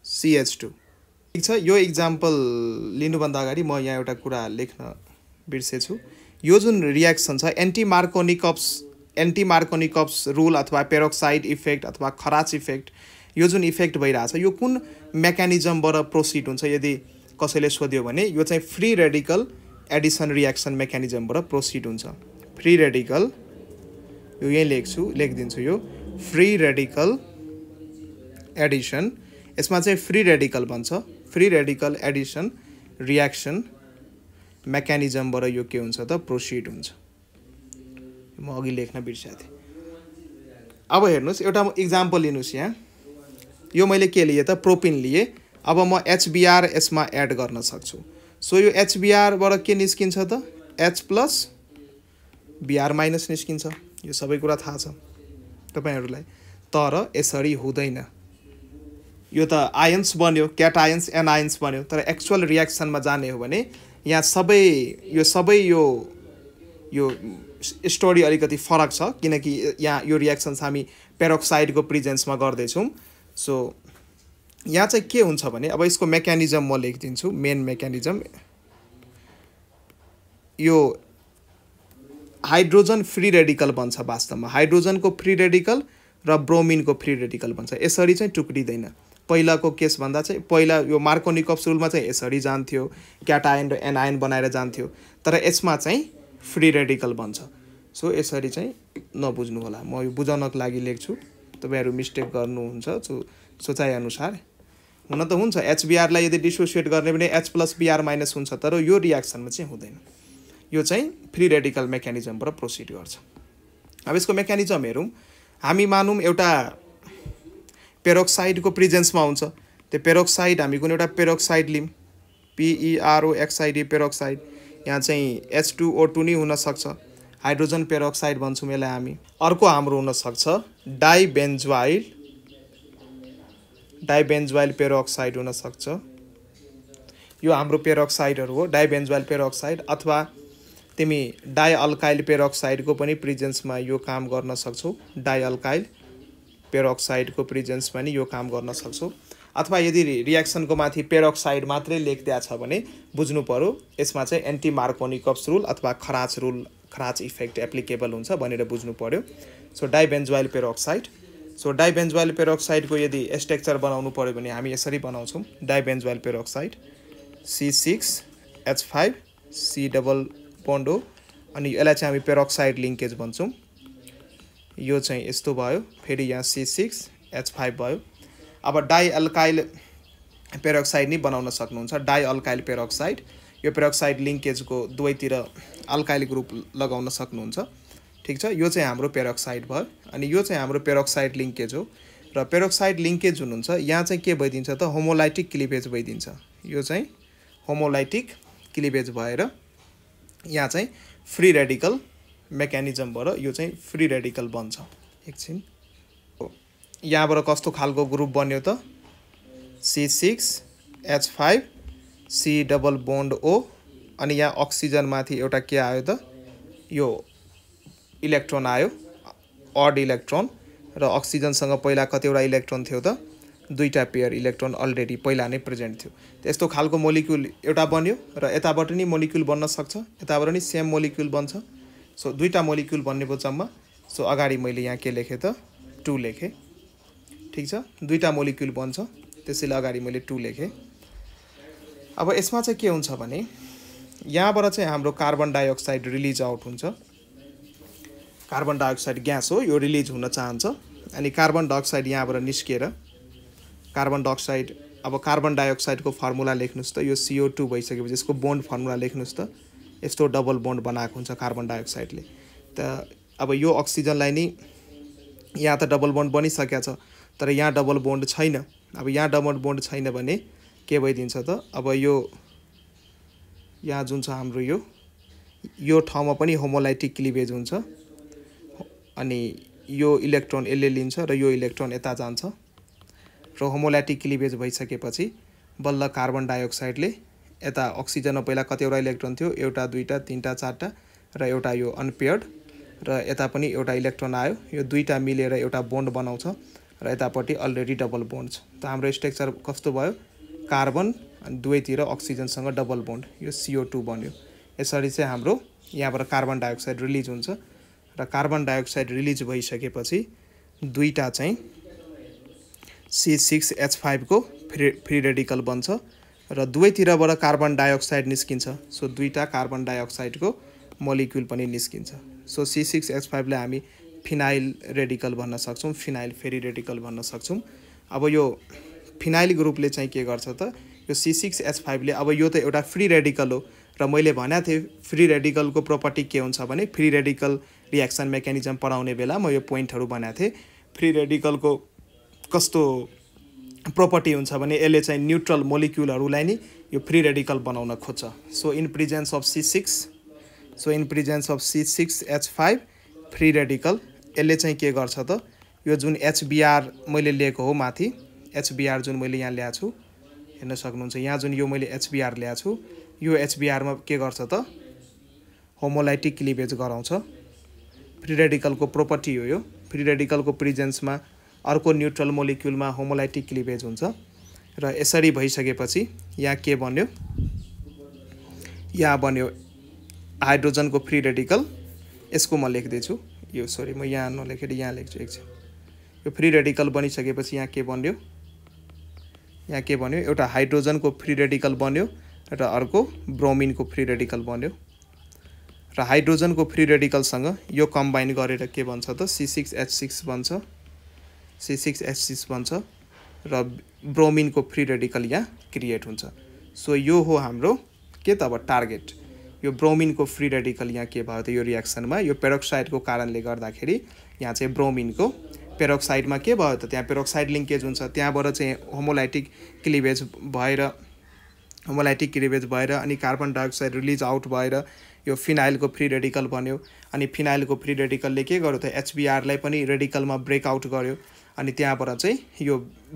CH two ठिक छ यो इक्जाम्पल लिनुभन्दा अगाडि म यहाँ एउटा कुरा लेख्न बिर्सेछु यो जुन रियाक्सन छ anti Markovnikov's anti Markovnikov's rule अथवा पेरोक्साइड इफेक्ट अथवा खराच इफेक्ट यो जुन इफेक्ट भइरहेछ यो कुन मेकानिजमबाट प्रोसिड हुन्छ यदि कसैले सोध्यो भने यो चाहिँ फ्री रेडिकल एडिसन रियाक्सन मेकानिजमबाट प्रोसिड हुन्छ फ्री रेडिकल यो यहीँ लेख्छु लेखिदिन्छु यो फ्री रेडिकल एडिसन यसमा चाहिँ फ्री रेडिकल भन्छ फ्री रेडिकल एडिसन रियाक्सन मेकानिजमबाट यो के हुन्छ त प्रोसिड हुन्छ म अघि लेख्न बिर्सेको थिएँ अब हेर्नुहोस् एउटा इक्जाम्पल लिनुहोस् यहाँ यो मैले के लिएँ त प्रोपिन लिएँ अब म एचबिआर यसमा एड गर्न सक्छु सो यो एचबिआरबाट के निस्किन्छ त एच प्लस बिआर माइनस निस्किन्छ यो सबै कुरा थाहा छ तपाईँहरूलाई तर यसरी हुँदैन यो त आयन्स बन्यो क्याट आयन्स आयन्स बन्यो तर एक्चुअल रियाक्सनमा जाने हो भने यहाँ सबै यो सबै यो यो स्टोरी अलिकति फरक छ किनकि यहाँ यो रियाक्सन्स हामी पेरोक्साइडको प्रिजेन्समा गर्दैछौँ सो यहाँ चाहिँ के हुन्छ भने अब यसको मेकानिजम म लेखिदिन्छु मेन मेकानिजम यो हाइड्रोजन फ्री रेडिकल बन्छ वास्तवमा हाइड्रोजनको फ्री रेडिकल र ब्रोमिनको फ्री रेडिकल बन्छ यसरी चाहिँ टुक्रिँदैन पहिलाको केसभन्दा चाहिँ पहिला यो मार्कोनिकप्स रुलमा चाहिँ यसरी जान्थ्यो क्याटायन र एनायन बनाएर जान्थ्यो तर यसमा चाहिँ फ्री रेडिकल भन्छ सो यसरी चाहिँ नबुझ्नु होला म यो बुझाउनको लागि लेख्छु तपाईँहरू मिस्टेक गर्नुहुन्छ सो सोचाइअनुसार हुन त हुन्छ एचबिआरलाई यदि डिसोसिएट गर्ने भने एच प्लस बिआर माइनस हुन्छ तर यो रियाक्सनमा चाहिँ हुँदैन यो चाहिँ फ्री रेडिकल मेकानिजमबाट प्रोसिड गर्छ अब यसको मेकानिजम हेरौँ हामी मानौँ एउटा पेरोक्साइडको प्रिजेन्समा हुन्छ त्यो पेरोक्साइड हामी कुनै एउटा पेरोक्साइड लिम एक्साइडी e पेरोक्साइड यहाँ चाहिँ एच टुओ टू नै हुनसक्छ हाइड्रोजन पेरोक्साइड भन्छौँ यसलाई हामी अर्को हाम्रो हुनसक्छ डाइबेन्जवाइल डाइबेन्जवाइल पेरोक्साइड हुनसक्छ यो हाम्रो पेरोक्साइडहरू हो डाइबेन्जवाइल पेरोक्साइड अथवा तिमी डाइअल्काइल पेरोक्साइडको पनि प्रिजेन्समा यो काम गर्न सक्छौ डाइअल्काइल पेरोक्साइडको प्रिजेन्समा नि यो काम गर्न सक्छौँ अथवा यदि रियाक्सनको माथि पेरोक्साइड मात्रै लेखिदिया छ भने बुझ्नु पऱ्यो यसमा चाहिँ एन्टी मार्कोनिकप्स रुल अथवा Kharasch rule Kharasch effect applicable हुन्छ भनेर बुझ्नु पऱ्यो so dibenzoyl peroxide so dibenzoyl पेरोक्साइडको यदि स्ट्रक्चर बनाउनु पऱ्यो भने हामी यसरी बनाउँछौँ dibenzoyl peroxide C six H five C double पोन्डो अनि यसलाई चाहिँ हामी पेरोक्साइड लिङ्केज भन्छौँ यो चाहिँ यस्तो भयो फेरि यहाँ सी सिक्स एच फाइभ भयो अब अल्काइल पेरोक्साइड नै बनाउन सक्नुहुन्छ अल्काइल पेरोक्साइड यो पेरोक्साइड लिङ्केजको दुवैतिर अल्काइल ग्रुप लगाउन सक्नुहुन्छ ठिक छ यो चाहिँ हाम्रो पेरोक्साइड भयो अनि यो चाहिँ हाम्रो पेरोक्साइड लिङ्केज हो र पेरोक्साइड लिङ्केज हुनुहुन्छ यहाँ चाहिँ के भइदिन्छ त होमोलाइटिक क्लिभेज भइदिन्छ यो चाहिँ होमोलाइटिक क्लिभेज भएर यहाँ चाहिँ फ्री रेडिकल मेकानिजमबाट यो चाहिँ फ्री रेडिकल बन्छ एकछिन यहाँबाट कस्तो खालको ग्रुप बन्यो त C six H five C double bond O अनि यहाँ अक्सिजनमाथि एउटा के आयो त यो इलेक्ट्रोन आयो अड इलेक्ट्रोन र अक्सिजनसँग पहिला कतिवटा इलेक्ट्रोन थियो त दुईवटा पेयर इलेक्ट्रोन अलरेडी पहिला नै प्रेजेन्ट थियो यस्तो खालको मोलिक्युल एउटा बन्यो र यताबाट नि मोलिक्युल बन्न सक्छ यताबाट नि सेम मोलिक्युल बन्छ सो दुईवटा मोलिक्युल भन्ने जम्मा सो अगाडि मैले यहाँ के लेखेँ त टु लेखेँ ठिक छ दुईवटा मोलिक्युल बन्छ त्यसैले अगाडि मैले टु लेखेँ अब यसमा चाहिँ के हुन्छ भने यहाँबाट चाहिँ हाम्रो कार्बन डाइअक्साइड रिलिज आउट हुन्छ कार्बन डाइअक्साइड ग्यास हो यो रिलिज हुन चाहन्छ अनि कार्बन डाइअक्साइड यहाँबाट निस्किएर कार्बन डाइअक्साइड अब कार्बन डाइअक्साइडको फर्मुला लेख्नुहोस् त यो सिओ टू भइसकेपछि यसको बोन्ड फर्मुला लेख्नुहोस् त यस्तो डबल बोन्ड बनाएको हुन्छ कार्बन डाइअक्साइडले त अब यो अक्सिजनलाई नि यहाँ त डबल बोन्ड बनिसकेको छ तर यहाँ डबल बोन्ड छैन अब यहाँ डबल बोन्ड छैन भने के भइदिन्छ त अब यो यहाँ जुन छ हाम्रो यो यो ठाउँमा पनि होमोलाइटिक क्लिभेज हुन्छ अनि यो इलेक्ट्रोन यसले लिन्छ र यो इलेक्ट्रोन यता जान्छ र होमोलाइटिक क्लिभेज भइसकेपछि बल्ल कार्बन डाइअक्साइडले यता अक्सिजनमा पहिला कतिवटा इलेक्ट्रोन थियो एउटा दुईवटा तिनवटा चारवटा र एउटा यो अनपेयर्ड र यता पनि एउटा इलेक्ट्रोन आयो यो दुईवटा मिलेर एउटा बोन्ड बनाउँछ र यतापट्टि अलरेडी डबल बोन्ड छ त हाम्रो स्ट्रक्चर कस्तो भयो कार्बन अनि दुवैतिर अक्सिजनसँग डबल बोन्ड यो सिओ टू बन्यो यसरी चाहिँ हाम्रो यहाँबाट कार्बन डाइअक्साइड रिलिज हुन्छ र कार्बन डाइअक्साइड रिलिज भइसकेपछि दुईवटा चाहिँ सी सिक्स एच फाइभको फ्री फ्री रेडिकल बन्छ र दुवैतिरबाट कार्बन डाइअक्साइड निस्किन्छ सो दुईवटा कार्बन डाइअक्साइडको मोलिक्युल पनि निस्किन्छ सो सी सिक्स एच फाइभलाई हामी फिनाइल रेडिकल भन्न सक्छौँ फिनाइल फेरि रेडिकल भन्न सक्छौँ अब यो फिनाइल ग्रुपले चाहिँ के गर्छ त यो सी सिक्स एच फाइभले अब यो त एउटा फ्री रेडिकल हो र मैले भनेको थिएँ फ्री रेडिकलको प्रपर्टी के हुन्छ भने फ्री रेडिकल रिएक्सन मेकानिजम पढाउने बेला म यो पोइन्टहरू बनाएको थिएँ फ्री रेडिकलको कस्तो प्रपर्टी हुन्छ भने यसले चाहिँ न्युट्रल मोलिक्युलहरूलाई नि यो फ्री रेडिकल बनाउन खोज्छ so in presence of C six so in presence of C six H five free radical यसले चाहिँ के गर्छ त यो जुन एचबिआर मैले लिएको हो माथि एचबिआर जुन मैले यहाँ ल्याएको छु हेर्न सक्नुहुन्छ यहाँ जुन यो मैले एचबिआर ल्याएको छु यो एचबिआरमा के गर्छ त होमोलाइटिक क्लिभेज गराउँछ फ्री रेडिकलको प्रोपर्टी हो यो फ्री रेडिकलको प्रिजेन्समा अर्को न्युट्रल मोलिक्युलमा होमोलाइटिक क्लिभेज हुन्छ र यसरी भइसकेपछि यहाँ के बन्यो यहाँ बन्यो हाइड्रोजनको फ्री रेडिकल यसको म लेख्दैछु यो सरी म यहाँ नलेखेर यहाँ लेख्छु एकछिन यो फ्री रेडिकल बनिसकेपछि यहाँ के बन्यो यहाँ के बन्यो एउटा हाइड्रोजनको फ्री रेडिकल बन्यो र अर्को ब्रोमिनको फ्री रेडिकल बन्यो र हाइड्रोजनको फ्री रेडिकलसँग यो कम्बाइन गरेर के भन्छ त सी सिक्स एच सिक्स बन्छ सी सिक्स एस सिक्स बन्छ र ब्रोमिनको फ्री रेडिकल यहाँ क्रिएट हुन्छ सो यो हो हाम्रो के त अब टार्गेट यो ब्रोमिनको फ्री रेडिकल यहाँ के भयो त यो रियाक्सनमा यो पेरोक्साइडको कारणले गर्दाखेरि यहाँ चाहिँ ब्रोमिनको पेरोक्साइडमा के भयो त त्यहाँ पेरोक्साइड लिङ्केज हुन्छ त्यहाँबाट चाहिँ होमोलाइटिक क्लिभेज भएर होमोलाइटिक क्लिभेज भएर अनि कार्बन डाइअक्साइड रिलिज आउट भएर यो फिनाइलको फ्री रेडिकल बन्यो अनि फिनाइलको फ्री रेडिकलले के गर्यो त एचबिआरलाई पनि रेडिकलमा ब्रेकआउट गर्यो अनि त्यहाँबाट चाहिँ यो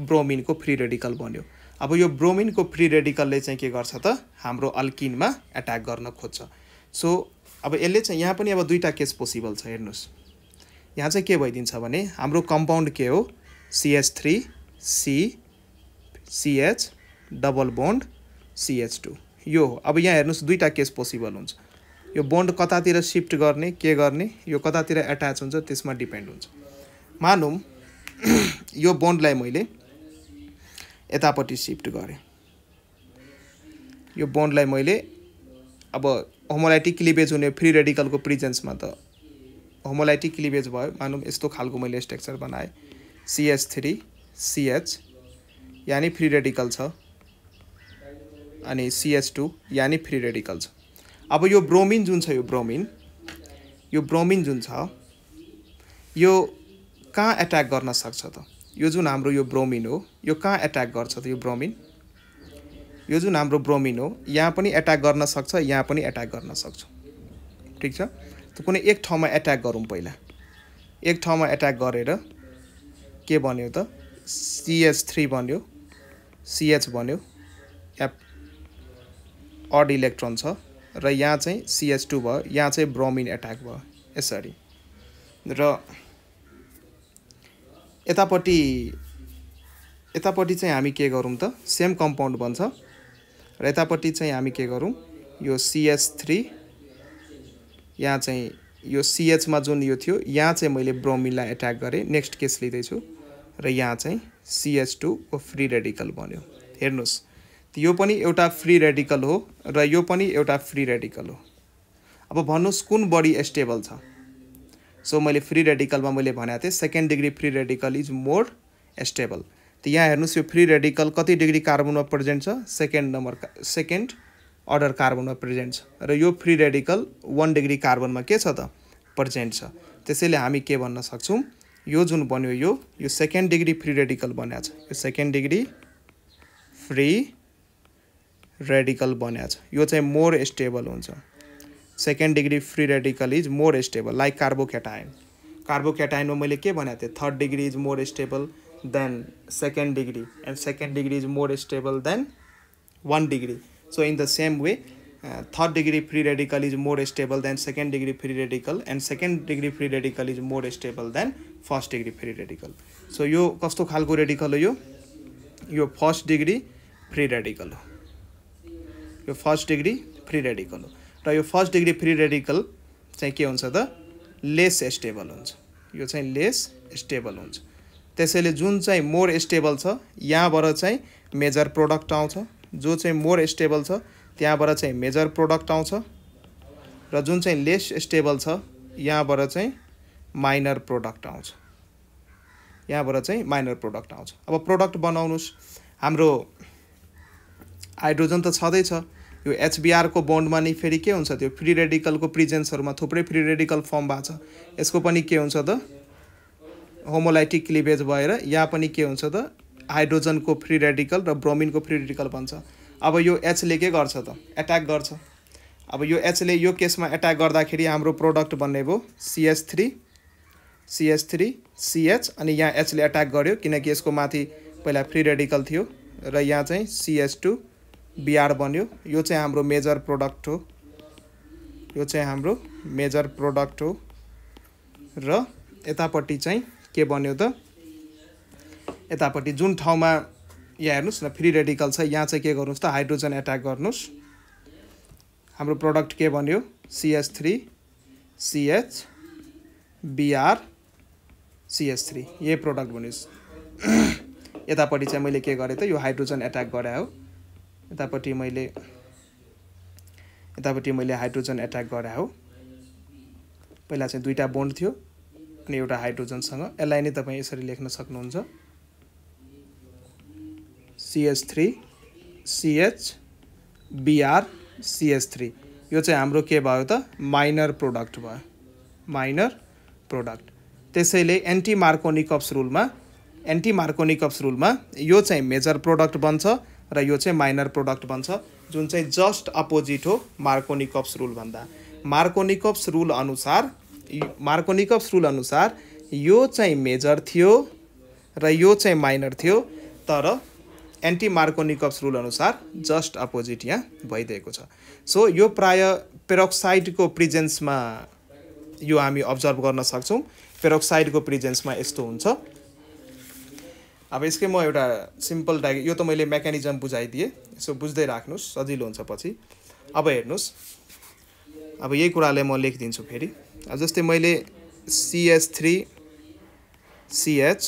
ब्रोमिनको फ्री रेडिकल बन्यो अब यो ब्रोमिनको फ्री रेडिकलले चाहिँ के गर्छ त हाम्रो अल्किनमा एट्याक गर्न खोज्छ सो अब यसले चाहिँ यहाँ पनि अब दुईवटा केस पोसिबल छ हेर्नुहोस् यहाँ चाहिँ के भइदिन्छ भने हाम्रो कम्पाउन्ड के हो CH three C CH double bond CH two यो हो अब यहाँ हेर्नुहोस् दुईवटा केस पोसिबल हुन्छ यो बोन्ड कतातिर सिफ्ट गर्ने के गर्ने यो कतातिर एट्याच हुन्छ त्यसमा डिपेन्ड हुन्छ मानौँ यो बोन्डलाई मैले यतापट्टि सिफ्ट गरेँ यो बोन्डलाई मैले अब होमोलाइटिक क्लिभेज हुने फ्री रेडिकलको प्रिजेन्समा त होमोलाइटिक क्लिभेज भयो मानौँ यस्तो खालको मैले स्ट्रक्चर बनाएँ सिएच थ्री सिएच यानि फ्री रेडिकल छ अनि सिएच टू यानि फ्री रेडिकल छ अब यो ब्रोमिन जुन छ यो ब्रोमिन यो ब्रोमिन जुन छ यो कहाँ एट्याक गर्न सक्छ त यो जुन हाम्रो यो ब्रोमिन हो यो कहाँ एट्याक गर्छ त यो ब्रोमिन यो जुन हाम्रो ब्रोमिन हो यहाँ पनि एट्याक गर्न सक्छ यहाँ पनि एट्याक गर्न सक्छ ठिक छ त कुनै एक ठाउँमा एट्याक गरौँ पहिला एक ठाउँमा एट्याक गरेर के भन्यो त सिएच थ्री भन्यो सिएच भन्यो एप अड इलेक्ट्रोन छ र यहाँ चाहिँ सिएच टू भयो यहाँ चाहिँ ब्रोमिन एट्याक भयो यसरी र यतापट्टि यतापट्टि चाहिँ हामी के गरौँ त सेम कम्पाउन्ड बन्छ र यतापट्टि चाहिँ हामी के गरौँ यो सिएच थ्री यहाँ चाहिँ यो सिएचमा जुन यो थियो यहाँ चाहिँ मैले ब्रोमिनलाई एट्याक गरेँ नेक्स्ट केस लिँदैछु र यहाँ चाहिँ सिएच टूको फ्री रेडिकल बन्यो हेर्नुहोस् यो पनि एउटा फ्री रेडिकल हो र यो पनि एउटा फ्री रेडिकल हो अब भन्नुहोस् कुन बढी स्टेबल छ सो मैले फ्री रेडिकलमा मैले भनेको थिएँ second degree free radical is more stable त यहाँ हेर्नुहोस् यो फ्री रेडिकल कति डिग्री कार्बनमा प्रेजेन्ट छ सेकेन्ड नम्बर सेकेन्ड अर्डर कार्बनमा प्रेजेन्ट छ र यो फ्री रेडिकल वान डिग्री कार्बनमा के छ त प्रेजेन्ट छ त्यसैले हामी के भन्न सक्छौँ यो जुन बन्यो यो यो सेकेन्ड डिग्री फ्री रेडिकल बनाएको छ यो सेकेन्ड डिग्री फ्री रेडिकल बनाएको छ यो चाहिँ मोर स्टेबल हुन्छ second degree free radical is more stable like carbocation carbocation normally ke banate third degree is more stable than second degree and second degree is more stable than one degree so in the same way uh, third degree free radical is more stable than second degree free radical and second degree free radical is more stable than first degree free radical so you kasto khalko radical you your first degree free radical your first degree free radical र यो first degree free radical चाहिँ के हुन्छ त lace stable हुन्छ यो चाहिँ lace stable हुन्छ त्यसैले जुन चाहिँ मोर स्टेबल छ यहाँबाट चाहिँ मेजर प्रोडक्ट आउँछ जो चाहिँ मोर स्टेबल छ त्यहाँबाट चाहिँ मेजर प्रोडक्ट आउँछ र जुन चाहिँ लेस स्टेबल छ यहाँबाट चाहिँ माइनर प्रोडक्ट आउँछ यहाँबाट चाहिँ माइनर प्रोडक्ट आउँछ अब प्रोडक्ट बनाउनुहोस् हाम्रो हाइड्रोजन त छँदैछ यो एचबिआरको बन्डमा नि फेरि के हुन्छ त्यो फ्री रेडिकलको प्रिजेन्सहरूमा थुप्रै फ्री रेडिकल फर्म भएको छ यसको पनि के हुन्छ त होमोलाइटिक क्लिभेज भएर यहाँ पनि के हुन्छ त हाइड्रोजनको फ्री रेडिकल र ब्रोमिनको फ्री रेडिकल भन्छ अब यो एचले के गर्छ त एट्याक गर्छ अब यो एचले यो केसमा एट्याक गर्दाखेरि हाम्रो प्रोडक्ट बन्ने भयो CH three CH three CH अनि यहाँ एचले एट्याक गर्यो किनकि यसको माथि पहिला फ्री रेडिकल थियो र यहाँ चाहिँ सिएच टू बिआर बन्यो यो चाहिँ हाम्रो मेजर प्रोडक्ट हो यो चाहिँ हाम्रो मेजर प्रोडक्ट हो र यतापट्टि चाहिँ के बन्यो त यतापट्टि जुन ठाउँमा यहाँ हेर्नुहोस् न फ्री रेडिकल छ यहाँ चाहिँ के गर्नुहोस् त हाइड्रोजन एट्याक गर्नुहोस् हाम्रो प्रडक्ट के बन्यो CH three CH Br CH three यही प्रडक्ट बन्यो यतापट्टि चाहिँ मैले के गरेँ त यो हाइड्रोजन एट्याक हो यतापट्टि मैले यतापट्टि मैले हाइड्रोजन एट्याक गरे हो पहिला चाहिँ दुईवटा बोन्ड थियो अनि एउटा हाइड्रोजनसँग यसलाई नै तपाईँ यसरी लेख्न सक्नुहुन्छ CH three CH Br CH three यो चाहिँ हाम्रो के भयो त माइनर प्रोडक्ट भयो माइनर प्रोडक्ट त्यसैले एन्टी मार्कोनिकप्स रुलमा एन्टी मार्कोनिकप्स रुलमा यो चाहिँ मेजर प्रोडक्ट बन्छ र यो चाहिँ माइनर प्रोडक्ट भन्छ जुन चाहिँ जस्ट अपोजिट हो मार्कोनिकप्स रुलभन्दा मार्कोनिकप्स रुल अनुसार मार्कोनिकप्स रुल अनुसार यो चाहिँ मेजर थियो र यो चाहिँ माइनर थियो तर एन्टी मार्कोनिकप्स रुल अनुसार जस्ट अपोजिट यहाँ भइदिएको छ सो यो प्राय पेरोक्साइडको प्रिजेन्समा यो हामी अब्जर्भ गर्न सक्छौँ पेरोक्साइडको प्रिजेन्समा यस्तो हुन्छ अब यसकै म एउटा सिम्पल डाइ यो त मैले मेकानिजम बुझाइदिएँ यसो बुझ्दै राख्नुहोस् सजिलो हुन्छ पछि अब हेर्नुहोस् अब यही कुराले म लेखिदिन्छु फेरि जस्तै मैले CH three CH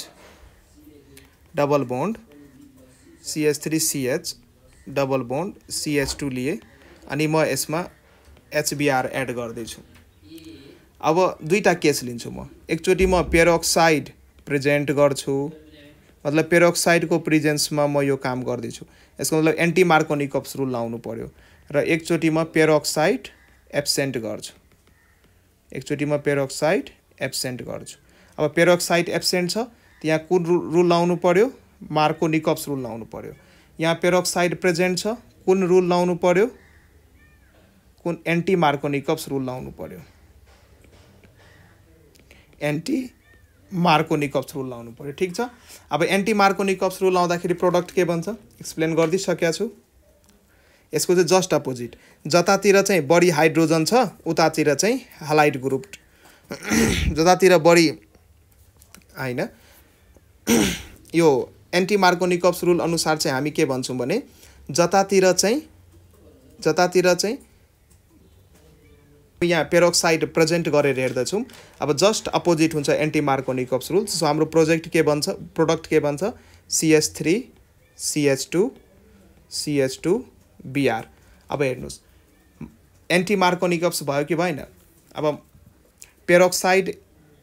double bond CH three CH double bond CH two लिएँ अनि म यसमा एचबिआर एड गर्दैछु अब दुईवटा केस लिन्छु म एकचोटि म पेरोक्साइड प्रेजेन्ट गर्छु मतलब पेरोक्साइडको प्रिजेन्समा म यो काम गर्दैछु यसको मतलब एन्टी मार्कोनिकप्स रुल लाउनु पऱ्यो र एकचोटि म पेरोक्साइड एब्सेन्ट गर्छु एकचोटि म पेरोक्साइड एब्सेन्ट गर्छु अब पेरोक्साइड एब्सेन्ट छ त्यहाँ कुन रु रुल लाउनु पऱ्यो मार्कोनिकप्स रुल लाउनु पऱ्यो यहाँ पेरोक्साइड प्रेजेन्ट छ कुन रुल लाउनु पऱ्यो कुन एन्टी मार्कोनिकप्स रुल लाउनु पऱ्यो एन्टी मार्कोनिकप्स रुल लाउनु पऱ्यो ठिक छ अब एन्टी मार्कोनिकप्स रुल लाउँदाखेरि प्रडक्ट के बन्छ एक्सप्लेन गरिदिइसकेको छु यसको चाहिँ जस्ट अपोजिट जतातिर चाहिँ बढी हाइड्रोजन छ उतातिर चाहिँ हलाइट ग्रुप जतातिर बढी होइन यो एन्टी मार्कोनिकप्स रुल अनुसार चाहिँ हामी के भन्छौँ भने जतातिर चाहिँ जतातिर चाहिँ यहाँ पेरोक्साइड प्रेजेन्ट गरेर हेर्दछौँ अब जस्ट अपोजिट हुन्छ एन्टी मार्कोनिकप्स रुल सो हाम्रो प्रोजेक्ट के भन्छ प्रोडक्ट के भन्छ CH three CH two CH two Br अब हेर्नुहोस् एन्टी मार्कोनिकप्स भयो कि भएन अब पेरोक्साइड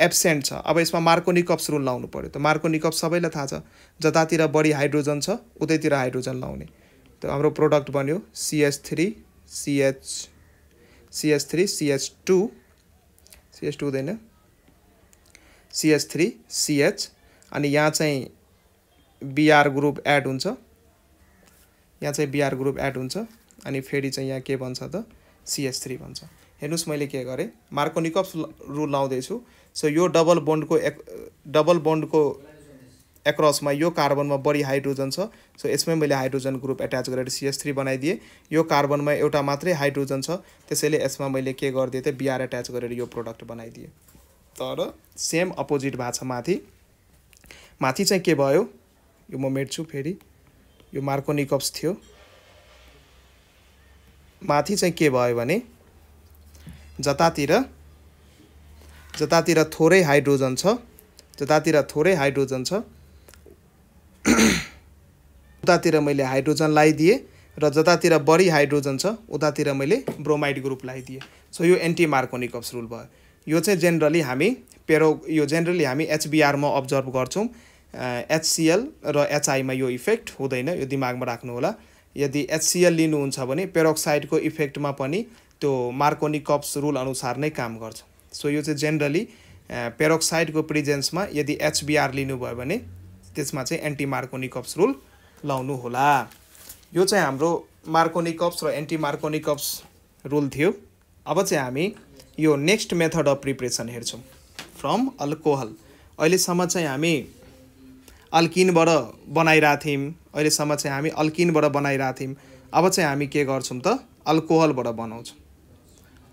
एब्सेन्ट छ अब यसमा मार्कोनिकप्स रुल लाउनु पऱ्यो त मार्कोनिकप्स सबैलाई थाहा छ जतातिर बढी हाइड्रोजन छ उतैतिर हाइड्रोजन लाउने त हाम्रो प्रोडक्ट बन्यो CH three CH three CH3, CH2, CH2 हुँदैन CH3, CH अनि यहाँ चाहिँ बिआर ग्रुप एड हुन्छ यहाँ चाहिँ बिआर ग्रुप एड हुन्छ अनि फेरि चाहिँ यहाँ के भन्छ त सिएच थ्री भन्छ हेर्नुहोस् मैले के गरेँ रूल रुल लाउँदैछु सो यो डबल बोन्डको एक डबल बोन्डको एक्रसमा यो कार्बनमा बढी हाइड्रोजन छ सो यसमै मैले हाइड्रोजन ग्रुप एट्याच गरेर सिएस थ्री बनाइदिएँ यो कार्बनमा एउटा मात्रै हाइड्रोजन छ त्यसैले यसमा मैले के गरिदिएँ त बिआर एट्याच गरेर यो प्रोडक्ट बनाइदिएँ तर सेम अपोजिट भएको छ माथि माथि चाहिँ के भयो यो म मेट्छु फेरि यो मार्कोनिकप्स थियो माथि चाहिँ के भयो भने जतातिर जतातिर थोरै हाइड्रोजन छ जतातिर थोरै हाइड्रोजन छ उतातिर मैले हाइड्रोजन लगाइदिएँ र जतातिर बढी हाइड्रोजन छ उतातिर मैले ब्रोमाइड ग्रुप लगाइदिएँ सो यो एन्टी मार्कोनिकप्स रुल भयो यो चाहिँ जेनरली हामी पेरो यो जेनरली हामी एचबिआरमा अब्जर्भ गर्छौँ एचसिएल र एचआईमा यो इफेक्ट हुँदैन यो दिमागमा राख्नु होला यदि एचसिएल लिनुहुन्छ भने पेरोक्साइडको इफेक्टमा पनि त्यो मार्कोनिक कप्स रुल अनुसार नै काम गर्छ सो यो चाहिँ जेनरली पेरोक्साइडको प्रेजेन्समा यदि एचबिआर लिनुभयो भने त्यसमा चाहिँ एन्टी मार्कोनिक रुल लाउनु होला यो चाहिँ हाम्रो मार्कोनिकप्स र एन्टी मार्कोनिकप्स रुल थियो अब चाहिँ हामी यो नेक्स्ट मेथड अफ प्रिपरेसन हेर्छौँ फ्रम अल्कोहल अहिलेसम्म चाहिँ हामी अल्किनबाट बनाइरहेको थियौँ अहिलेसम्म चाहिँ हामी अल्किनबाट बनाइरहेको थियौँ अब चाहिँ हामी के गर्छौँ त अल्कोहलबाट बनाउँछौँ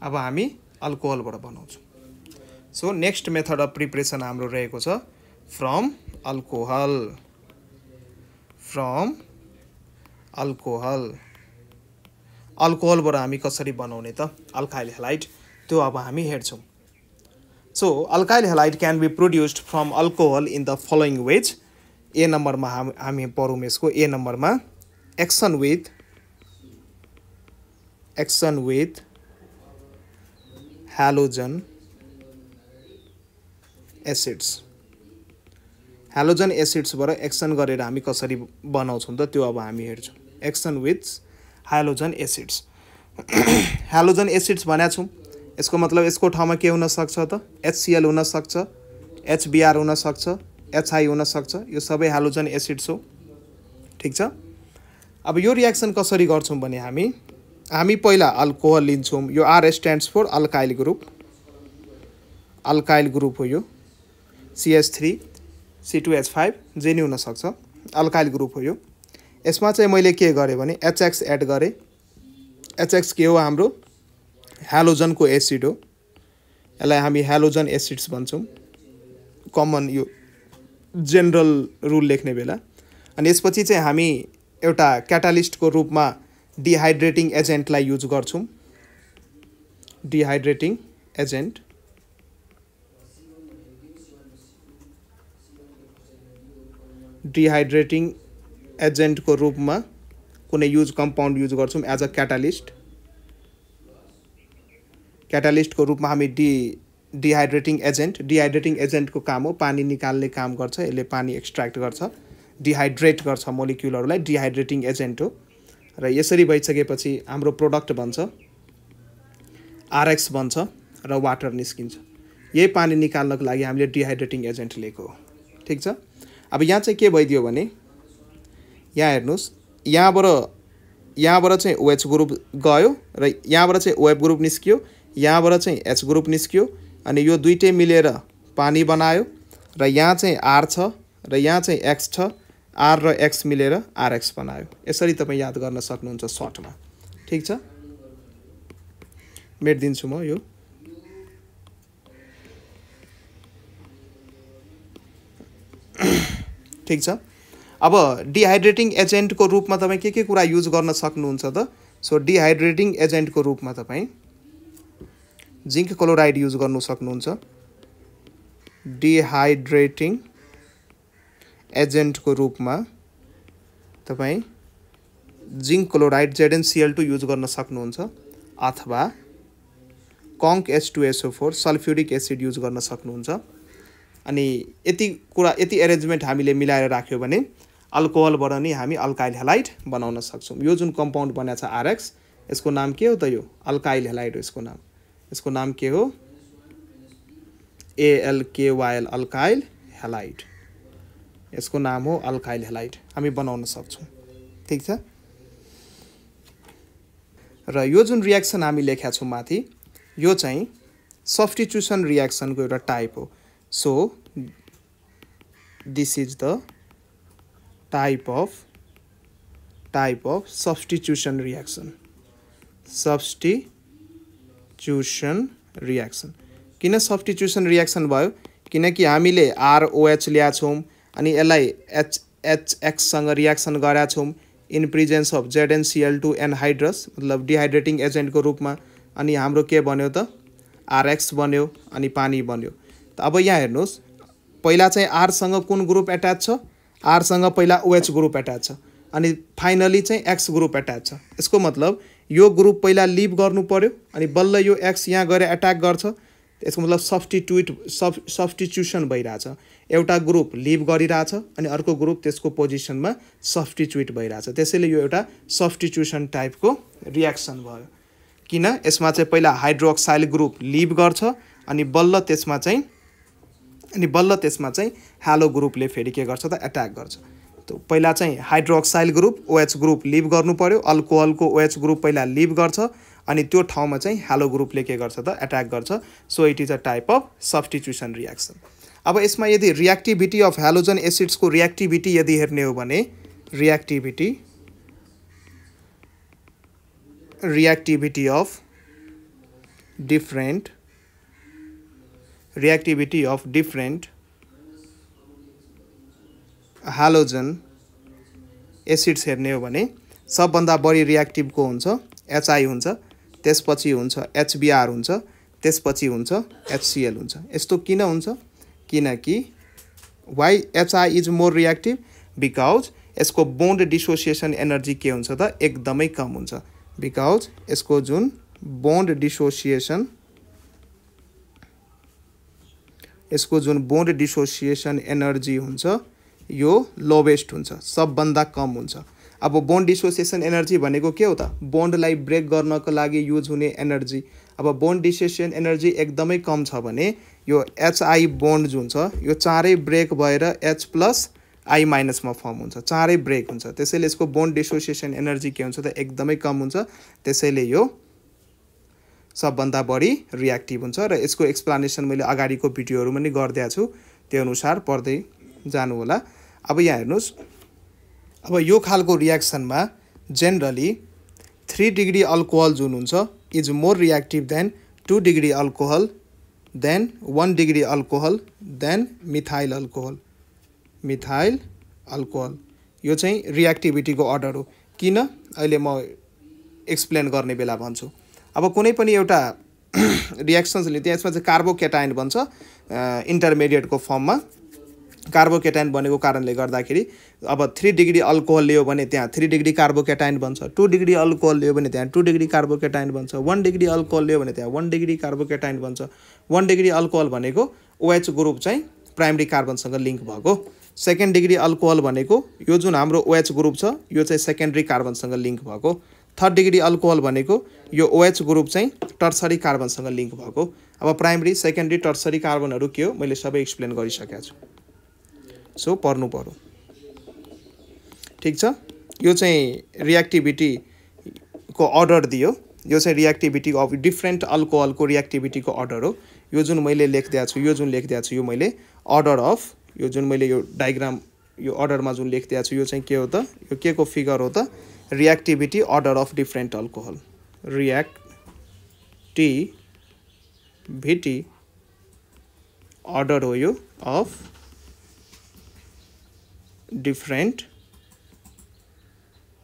अब हामी अल्कोहलबाट बनाउँछौँ so next method of preparation हाम्रो रहेको छ फ्रम अल्कोहल फ्रम अल्कोहल अल्कोहलबाट हामी कसरी बनाउने त अल्काइल हेलाइट त्यो अब हामी हेर्छौँ so alkyl halide can be produced from alcohol in the following ways A नम्बरमा हाम हामी पढौँ यसको ए नम्बरमा action with action with halogen acids halogen एसिड्सबाट एक्सन गरेर हामी कसरी बनाउँछौँ त त्यो अब हामी हेर्छौँ action with halogen acids halogen acids भनेको छौँ यसको मतलब यसको ठाउँमा के हुनसक्छ त एचसिएल हुनसक्छ एचबिआर हुनसक्छ एचआई हुनसक्छ यो सबै हालोजन एसिड्स हो ठिक छ अब यो रियाक्सन कसरी गर्छौँ भने हामी हामी पहिला अल्कोहल लिन्छौँ यो R stands for alkyl group alkyl group हो यो सिएस three C two H five जे हुनसक्छ अल्काइल ग्रुप हो यो यसमा चाहिँ मैले के गरेँ भने एचएक्स एड गरेँ एचएक्स के हो हाम्रो हेलोजनको एसिड हो यसलाई हामी हेलोजन एसिड्स भन्छौँ कमन यो जेनरल रुल लेख्ने बेला अनि यसपछि चाहिँ हामी एउटा क्याटालिस्टको रूपमा डिहाइड्रेटिङ एजेन्टलाई युज गर्छौँ डिहाइड्रेटिङ एजेन्ट डिहाइड्रेटिङ एजेन्टको रूपमा कुनै युज कम्पाउन्ड युज गर्छौँ एज अ क्याटालिस्ट क्याटालिस्टको रूपमा हामी डि डिहाइड्रेटिङ एजेन्ट डिहाइड्रेटिङ एजेन्टको काम हो पानी निकाल्ने काम गर्छ यसले पानी एक्सट्र्याक्ट गर्छ डिहाइड्रेट गर्छ मोलिक्युलहरूलाई डिहाइड्रेटिङ एजेन्ट हो र यसरी भइसकेपछि हाम्रो प्रोडक्ट बन्छ आरएक्स बन्छ र वाटर निस्किन्छ यही पानी निकाल्नको लागि हामीले डिहाइड्रेटिङ एजेन्ट लिएको हो ठिक छ अब यहाँ चाहिँ के भइदियो भने यहाँ हेर्नुहोस् यहाँबाट यहाँबाट चाहिँ ओएच ग्रुप गयो र यहाँबाट चाहिँ ओएफ ग्रुप निस्कियो यहाँबाट चाहिँ एच ग्रुप निस्कियो अनि यो दुइटै मिलेर पानी बनायो र यहाँ चाहिँ आर छ र यहाँ चाहिँ एक्स छ आर र एक्स मिलेर आरएक्स बनायो यसरी तपाईँ याद गर्न सक्नुहुन्छ सर्टमा ठिक छ मेटिदिन्छु म यो ठिक छ अब डिहाइड्रेटिङ एजेन्टको रूपमा तपाईँ के के कुरा युज गर्न सक्नुहुन्छ त सो डिहाइड्रेटिङ एजेन्टको रूपमा तपाईँ जिङ्क क्लोराइड युज गर्नु सक्नुहुन्छ डिहाइड्रेटिङ एजेन्टको रूपमा तपाईँ zinc chloride Z N C L two use गर्न सक्नुहुन्छ अथवा conc H two S O four sulphuric acid use गर्न सक्नुहुन्छ अनि यति कुरा यति एरेन्जमेन्ट हामीले मिलाएर राख्यो भने अल्कोहलबाट नै हामी अल्काइल हेलाइट बनाउन सक्छौँ यो जुन कम्पाउन्ड बनाएको छ आरएक्स यसको नाम के हो त यो अल्काइल हेलाइट हो यसको नाम यसको नाम के हो एएलकेवाएल अल्काइल हेलाइट यसको नाम हो अल्काइल हेलाइट हामी बनाउन सक्छौँ ठिक छ र यो जुन रियाक्सन हामी लेखेका छौँ माथि यो चाहिँ सब्सटिट्युसन रियाक्सनको एउटा टाइप हो So this is the type of type of substitution reaction. Substitution reaction किन सब्सटिच्युसन रियाक्सन भयो किनकि हामीले आरओएच ल्याएको छौँ अनि यसलाई एचएचएक्ससँग रियाक्सन गराएको छौँ in presence of Z N C L two anhydrous मतलब डिहाइड्रेटिङ एजेन्टको रूपमा अनि हाम्रो के बन्यो त आरएक्स बन्यो अनि पानी बन्यो अब यहाँ हेर्नुहोस् पहिला चाहिँ आरसँग कुन ग्रुप एट्याच छ आरसँग पहिला ओएच ग्रुप एट्याच छ अनि फाइनली चाहिँ एक्स ग्रुप एट्याच छ यसको मतलब यो ग्रुप पहिला लिभ गर्नु पऱ्यो अनि बल्ल यो एक्स यहाँ गएर एट्याक गर्छ यसको मतलब सब्स्टिट्युट सब सब्सटिट्युसन भइरहेछ एउटा ग्रुप लिभ गरिरहेछ अनि अर्को ग्रुप त्यसको पोजिसनमा सब्सटिट्युट भइरहेछ त्यसैले यो एउटा सब्स्टिट्युसन टाइपको रियाक्सन भयो किन यसमा चाहिँ पहिला हाइड्रोअक्साइल ग्रुप लिभ गर्छ अनि बल्ल त्यसमा चाहिँ अनि बल्ल त्यसमा चाहिँ हालो ग्रुपले फेरि के गर्छ त एट्याक गर्छ तो पहिला चाहिँ hydroxyl group O H group leave गर्नु पर्यो अल्कोहलको ओएच ग्रुप पहिला लिभ गर्छ अनि त्यो ठाउँमा चाहिँ हालो ग्रुपले के गर्छ त एट्याक गर्छ so it is a type of substitution reaction अब यसमा यदि रियाक्टिभिटी अफ हेलोजन एसिड्सको रियाक्टिभिटी यदि हेर्ने हो भने reactivity reactivity of different reactivity of different halogen acids हेर्ने हो भने सबभन्दा बढी रियाक्टिभको हुन्छ एचआई हुन्छ त्यसपछि हुन्छ एचबिआर हुन्छ त्यसपछि हुन्छ एचसिएल हुन्छ यस्तो किन हुन्छ किनकि why H I is more reactive because यसको बोन्ड डिसोसिएसन एनर्जी के हुन्छ त एकदमै कम हुन्छ बिकज यसको जुन बोन्ड डिसोसिएसन यसको जुन बोन्ड डिसोसिएसन एनर्जी हुन्छ यो लोवेस्ट हुन्छ सबभन्दा कम हुन्छ अब बोन्ड डिसोसिएसन एनर्जी भनेको के हो त बोन्डलाई ब्रेक गर्नको लागि युज हुने एनर्जी अब बोन्ड डिसोसिएसन एनर्जी एकदमै कम छ भने यो एचआई बोन्ड जुन छ यो चारै ब्रेक भएर एच प्लस आई माइनसमा फर्म हुन्छ चारै ब्रेक हुन्छ त्यसैले यसको बोन्ड डिसोसिएसन एनर्जी के हुन्छ त एकदमै कम हुन्छ त्यसैले यो सबभन्दा बढी रियाक्टिभ हुन्छ र यसको एक्सप्लानेसन मैले अगाडिको भिडियोहरू पनि गरिदिएको छु त्यो अनुसार पढ्दै जानुहोला अब यहाँ हेर्नुहोस् अब यो खालको रियाक्सनमा जेनरली थ्री डिग्री अल्कोहल जुन हुन्छ is more reactive than two degree alcohol than one degree alcohol than methyl alcohol methyl alcohol यो चाहिँ रियाक्टिभिटीको अर्डर हो किन अहिले म एक्सप्लेन गर्ने बेला भन्छु अब कुनै पनि एउटा रियाक्सन्स लिन्छ यसमा चाहिँ कार्बोकेटाइन भन्छ इन्टरमिडिएटको फर्ममा कार्बोकेटाइन बनेको कारणले गर्दाखेरि अब थ्री डिग्री अल्कोहल लियो भने त्यहाँ थ्री डिग्री कार्बोकेटाइन बन्छ टू डिग्री अल्कोहल लियो भने त्यहाँ टू डिग्री कार्बोकेटाइन बन्छ वान डिग्री अल्कोहल लियो भने त्यहाँ वान डिग्री कार्बोकेटाइन बन्छ वान डिग्री अल्कोहल भनेको ओएच ग्रुप चाहिँ प्राइमेरी कार्बनसँग लिङ्क भएको सेकेन्ड डिग्री अल्कोहल भनेको यो जुन हाम्रो ओएच ग्रुप छ यो चाहिँ सेकेन्ड्री कार्बनसँग लिङ्क भएको थर्ड डिग्री अल्कोहल भनेको यो ओएच ग्रुप चाहिँ टर्सरी कार्बनसँग लिङ्क भएको अब प्राइमरी सेकेन्ड्री टर्सरी कार्बनहरू के हो मैले सबै एक्सप्लेन गरिसकेको छु सो पढ्नु पऱ्यो ठिक छ यो चाहिँ रियाक्टिभिटीको अर्डर दियो यो चाहिँ रियाक्टिभिटी अफ डिफ्रेन्ट अल्कोहलको रियाक्टिभिटीको अर्डर हो यो जुन मैले लेखिदिएको छु यो जुन लेखिदिएको छु यो मैले अर्डर अफ यो जुन मैले यो डायग्राम यो अर्डरमा जुन लेखिदिएको छु यो चाहिँ के हो त यो के को फिगर हो त reactivity order of different alcohol भिटी अर्डर हो यो अफ डिफ्रेन्ट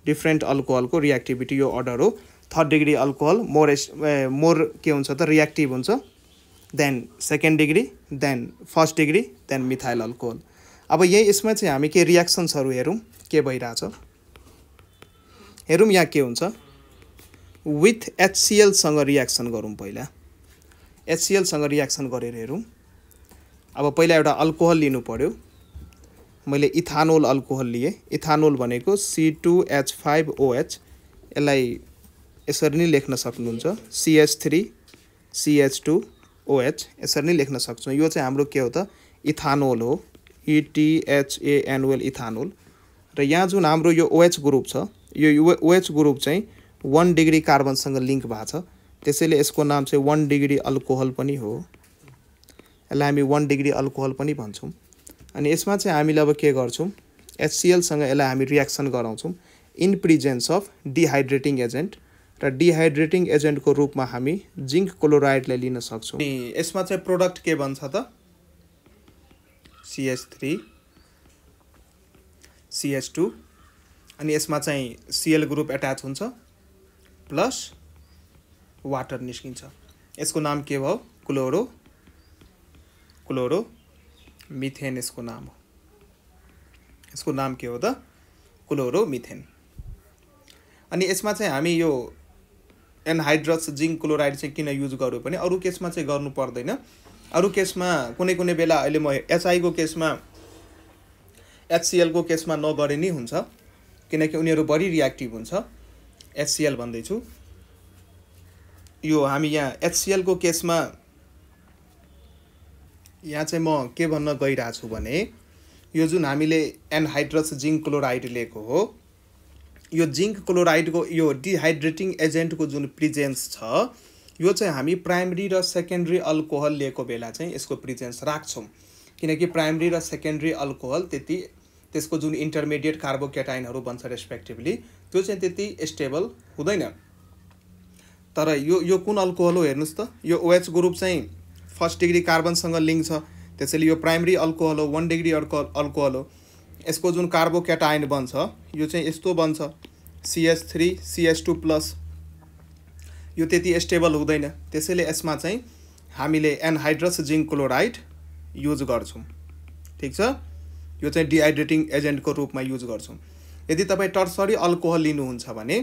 डिफ्रेन्ट अल्कोहलको रियाक्टिभिटी यो अर्डर हो third degree alcohol more as more के हुन्छ त रियाक्टिभ हुन्छ than second degree than first degree than methyl alcohol अब यही यसमा चाहिँ हामी के रियाक्सन्सहरू हेरौँ के भइरहेछ हेरौँ यहाँ के हुन्छ विथ एचसिएलसँग रियाक्सन गरौँ पहिला एचसिएलसँग रियाक्सन गरेर हेरौँ अब पहिला एउटा अल्कोहल लिनु पऱ्यो मैले इथानोल अल्कोहल लिएँ इथानोल भनेको C two H five O H यसलाई यसरी नै लेख्न सक्नुहुन्छ CH three CH two O H यसरी नै लेख्न सक्छौँ यो चाहिँ हाम्रो के हो त इथानोल हो इटिएचएएनओएल e इथानोल र यहाँ जुन हाम्रो यो ओएच ग्रुप छ यो ओएच ग्रुप चाहिँ वान डिग्री कार्बनसँग लिङ्क भएको छ त्यसैले यसको नाम चाहिँ वान डिग्री अल्कोहल पनि हो यसलाई हामी वान डिग्री अल्कोहल पनि भन्छौँ अनि यसमा चाहिँ हामीले अब के गर्छौँ एचसिएलसँग यसलाई हामी रियाक्सन गराउँछौँ in presence of dehydrating agent र डिहाइड्रेटिङ एजेन्टको रूपमा हामी जिङ्क क्लोराइडलाई लिन सक्छौँ अनि यसमा चाहिँ प्रोडक्ट के भन्छ त सिएच थ्री सिएच टू अनि यसमा चाहिँ सिएल ग्रुप एट्याच हुन्छ प्लस वाटर निस्किन्छ यसको नाम के भयो क्लोरो क्लोरो मिथेन यसको नाम हो यसको नाम के हो त क्लोरो मिथेन अनि यसमा चाहिँ हामी यो एनहाइड्रस जिङ्क क्लोराइड चाहिँ किन युज गर्यो भने अरू केसमा चाहिँ गर्नु पर्दैन अरू केसमा कुनै कुनै बेला अहिले म एचआईको केसमा एचसिएलको केसमा नगरे नै हुन्छ किनकि उनीहरू बढी रियाक्टिभ हुन्छ एचसिएल भन्दैछु यो हामी यहाँ एचसिएलको केसमा यहाँ चाहिँ म के भन्न गइरहेछु भने यो जुन हामीले एनहाइड्रस जिङ्क क्लोराइड लिएको हो यो जिङ्क क्लोराइडको यो डिहाइड्रेटिङ एजेन्टको जुन प्रिजेन्स छ यो चाहिँ हामी प्राइमरी र सेकेन्ड्री अल्कोहल लिएको बेला चाहिँ यसको प्रिजेन्स राख्छौँ किनकि प्राइमरी र सेकेन्ड्री अल्कोहल त्यति त्यसको जुन इन्टरमिडिएट कार्बोकेटाइनहरू बन्छ रेस्पेक्टिभली त्यो चाहिँ त्यति स्टेबल हुँदैन तर यो यो कुन अल्कोहल हो हेर्नुहोस् त यो ओएच ग्रुप चाहिँ फर्स्ट डिग्री कार्बनसँग लिङ्क छ त्यसैले यो प्राइमरी अल्कोहल हो वान डिग्री अल्को अल्कोहल हो यसको जुन कार्बोकेटाइन बन्छ यो चाहिँ यस्तो बन्छ C H three C H two plus यो त्यति स्टेबल हुँदैन त्यसैले यसमा चाहिँ हामीले एनहाइड्रस जिङ्क क्लोराइड युज गर्छौँ ठिक छ यो चाहिँ डिहाइड्रेटिङ एजेन्टको रूपमा युज गर्छौँ यदि तपाईँ टर्सरी अल्कोहल लिनुहुन्छ भने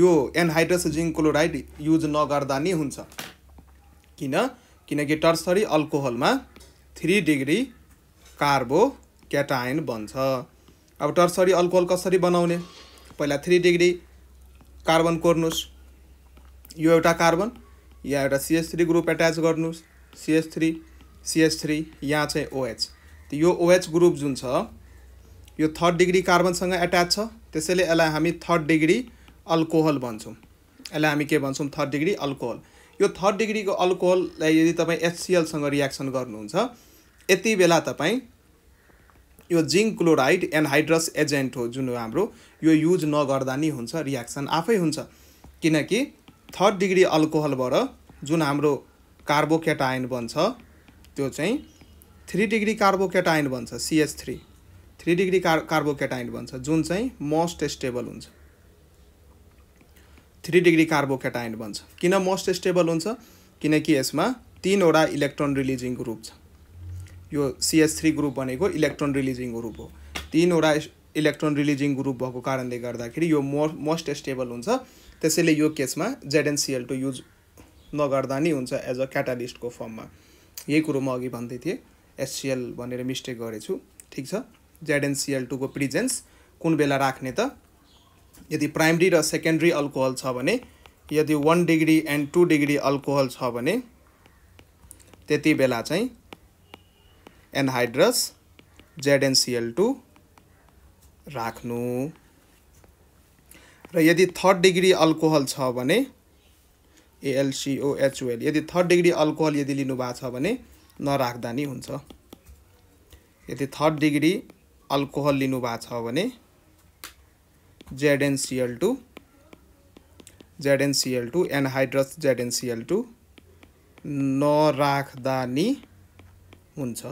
यो एनहाइड्रस जिङ्क क्लोराइड युज नगर्दा नै हुन्छ किन किनकि टर्सरी अल्कोहलमा थ्री डिग्री कार्बो क्याटायन बन्छ अब टर्सरी अल्कोहल कसरी बनाउने पहिला थ्री डिग्री कार्बन कोर्नुहोस् यो एउटा कार्बन या एउटा सिएस थ्री ग्रुप एट्याच गर्नुहोस् सिएस थ्री सिएस थ्री यहाँ चाहिँ ओएच यो ओएच ग्रुप जुन छ यो थर्ड डिग्री कार्बनसँग एट्याच छ त्यसैले यसलाई हामी थर्ड डिग्री अल्कोहल भन्छौँ यसलाई हामी के भन्छौँ थर्ड डिग्री अल्कोहल यो थर्ड डिग्रीको अल्कोहललाई यदि तपाईँ एचसिएलसँग रियाक्सन गर्नुहुन्छ यति बेला तपाईँ यो जिङ्क क्लोराइड एनहाइड्रस एजेन्ट हो जुन हाम्रो यो युज नगर्दा नि हुन्छ रियाक्सन आफै हुन्छ किनकि थर्ड डिग्री अल्कोहलबाट जुन हाम्रो कार्बोकेटाइन बन्छ त्यो चाहिँ थ्री डिग्री कार्बोकेटाइन बन्छ सिएच थ्री थ्री डिग्री कार कार्बोकेटाइन भन्छ जुन चाहिँ मोस्ट स्टेबल हुन्छ थ्री डिग्री कार्बोकेटाइन भन्छ किन मोस्ट स्टेबल हुन्छ किनकि यसमा तिनवटा इलेक्ट्रोन रिलिजिङ ग्रुप छ यो सिएस थ्री ग्रुप भनेको इलेक्ट्रोन रिलिजिङ ग्रुप हो तिनवटा इलेक्ट्रोन रिलिजिङ ग्रुप भएको कारणले गर्दाखेरि यो मो मोस्ट स्टेबल हुन्छ त्यसैले यो केसमा जेडएनसिएल टू युज नगर्दा नै हुन्छ एज अ क्याटालिस्टको फर्ममा यही कुरो म अघि भन्दै थिएँ एससिएल भनेर मिस्टेक गरेछु ठिक छ जेड एनसिएल टूको प्रिजेन्स कुन बेला राख्ने त यदि प्राइमरी र सेकेन्डरी अल्कोहल छ भने यदि one degree and two degree alcohol छ भने त्यति बेला चाहिँ एनहाइड्रस जेडएनसिएल टू राख्नु र यदि थर्ड डिग्री अल्कोहल छ भने एएलसिओएचएल यदि थर्ड डिग्री अल्कोहल यदि लिनुभएको छ भने नराख्दा नि हुन्छ यदि थर्ड डिग्री अल्कोहल लिनुभएको छ भने Z N C L two Z N C L two anhydrous Z N C L two नराख्दा नि हुन्छ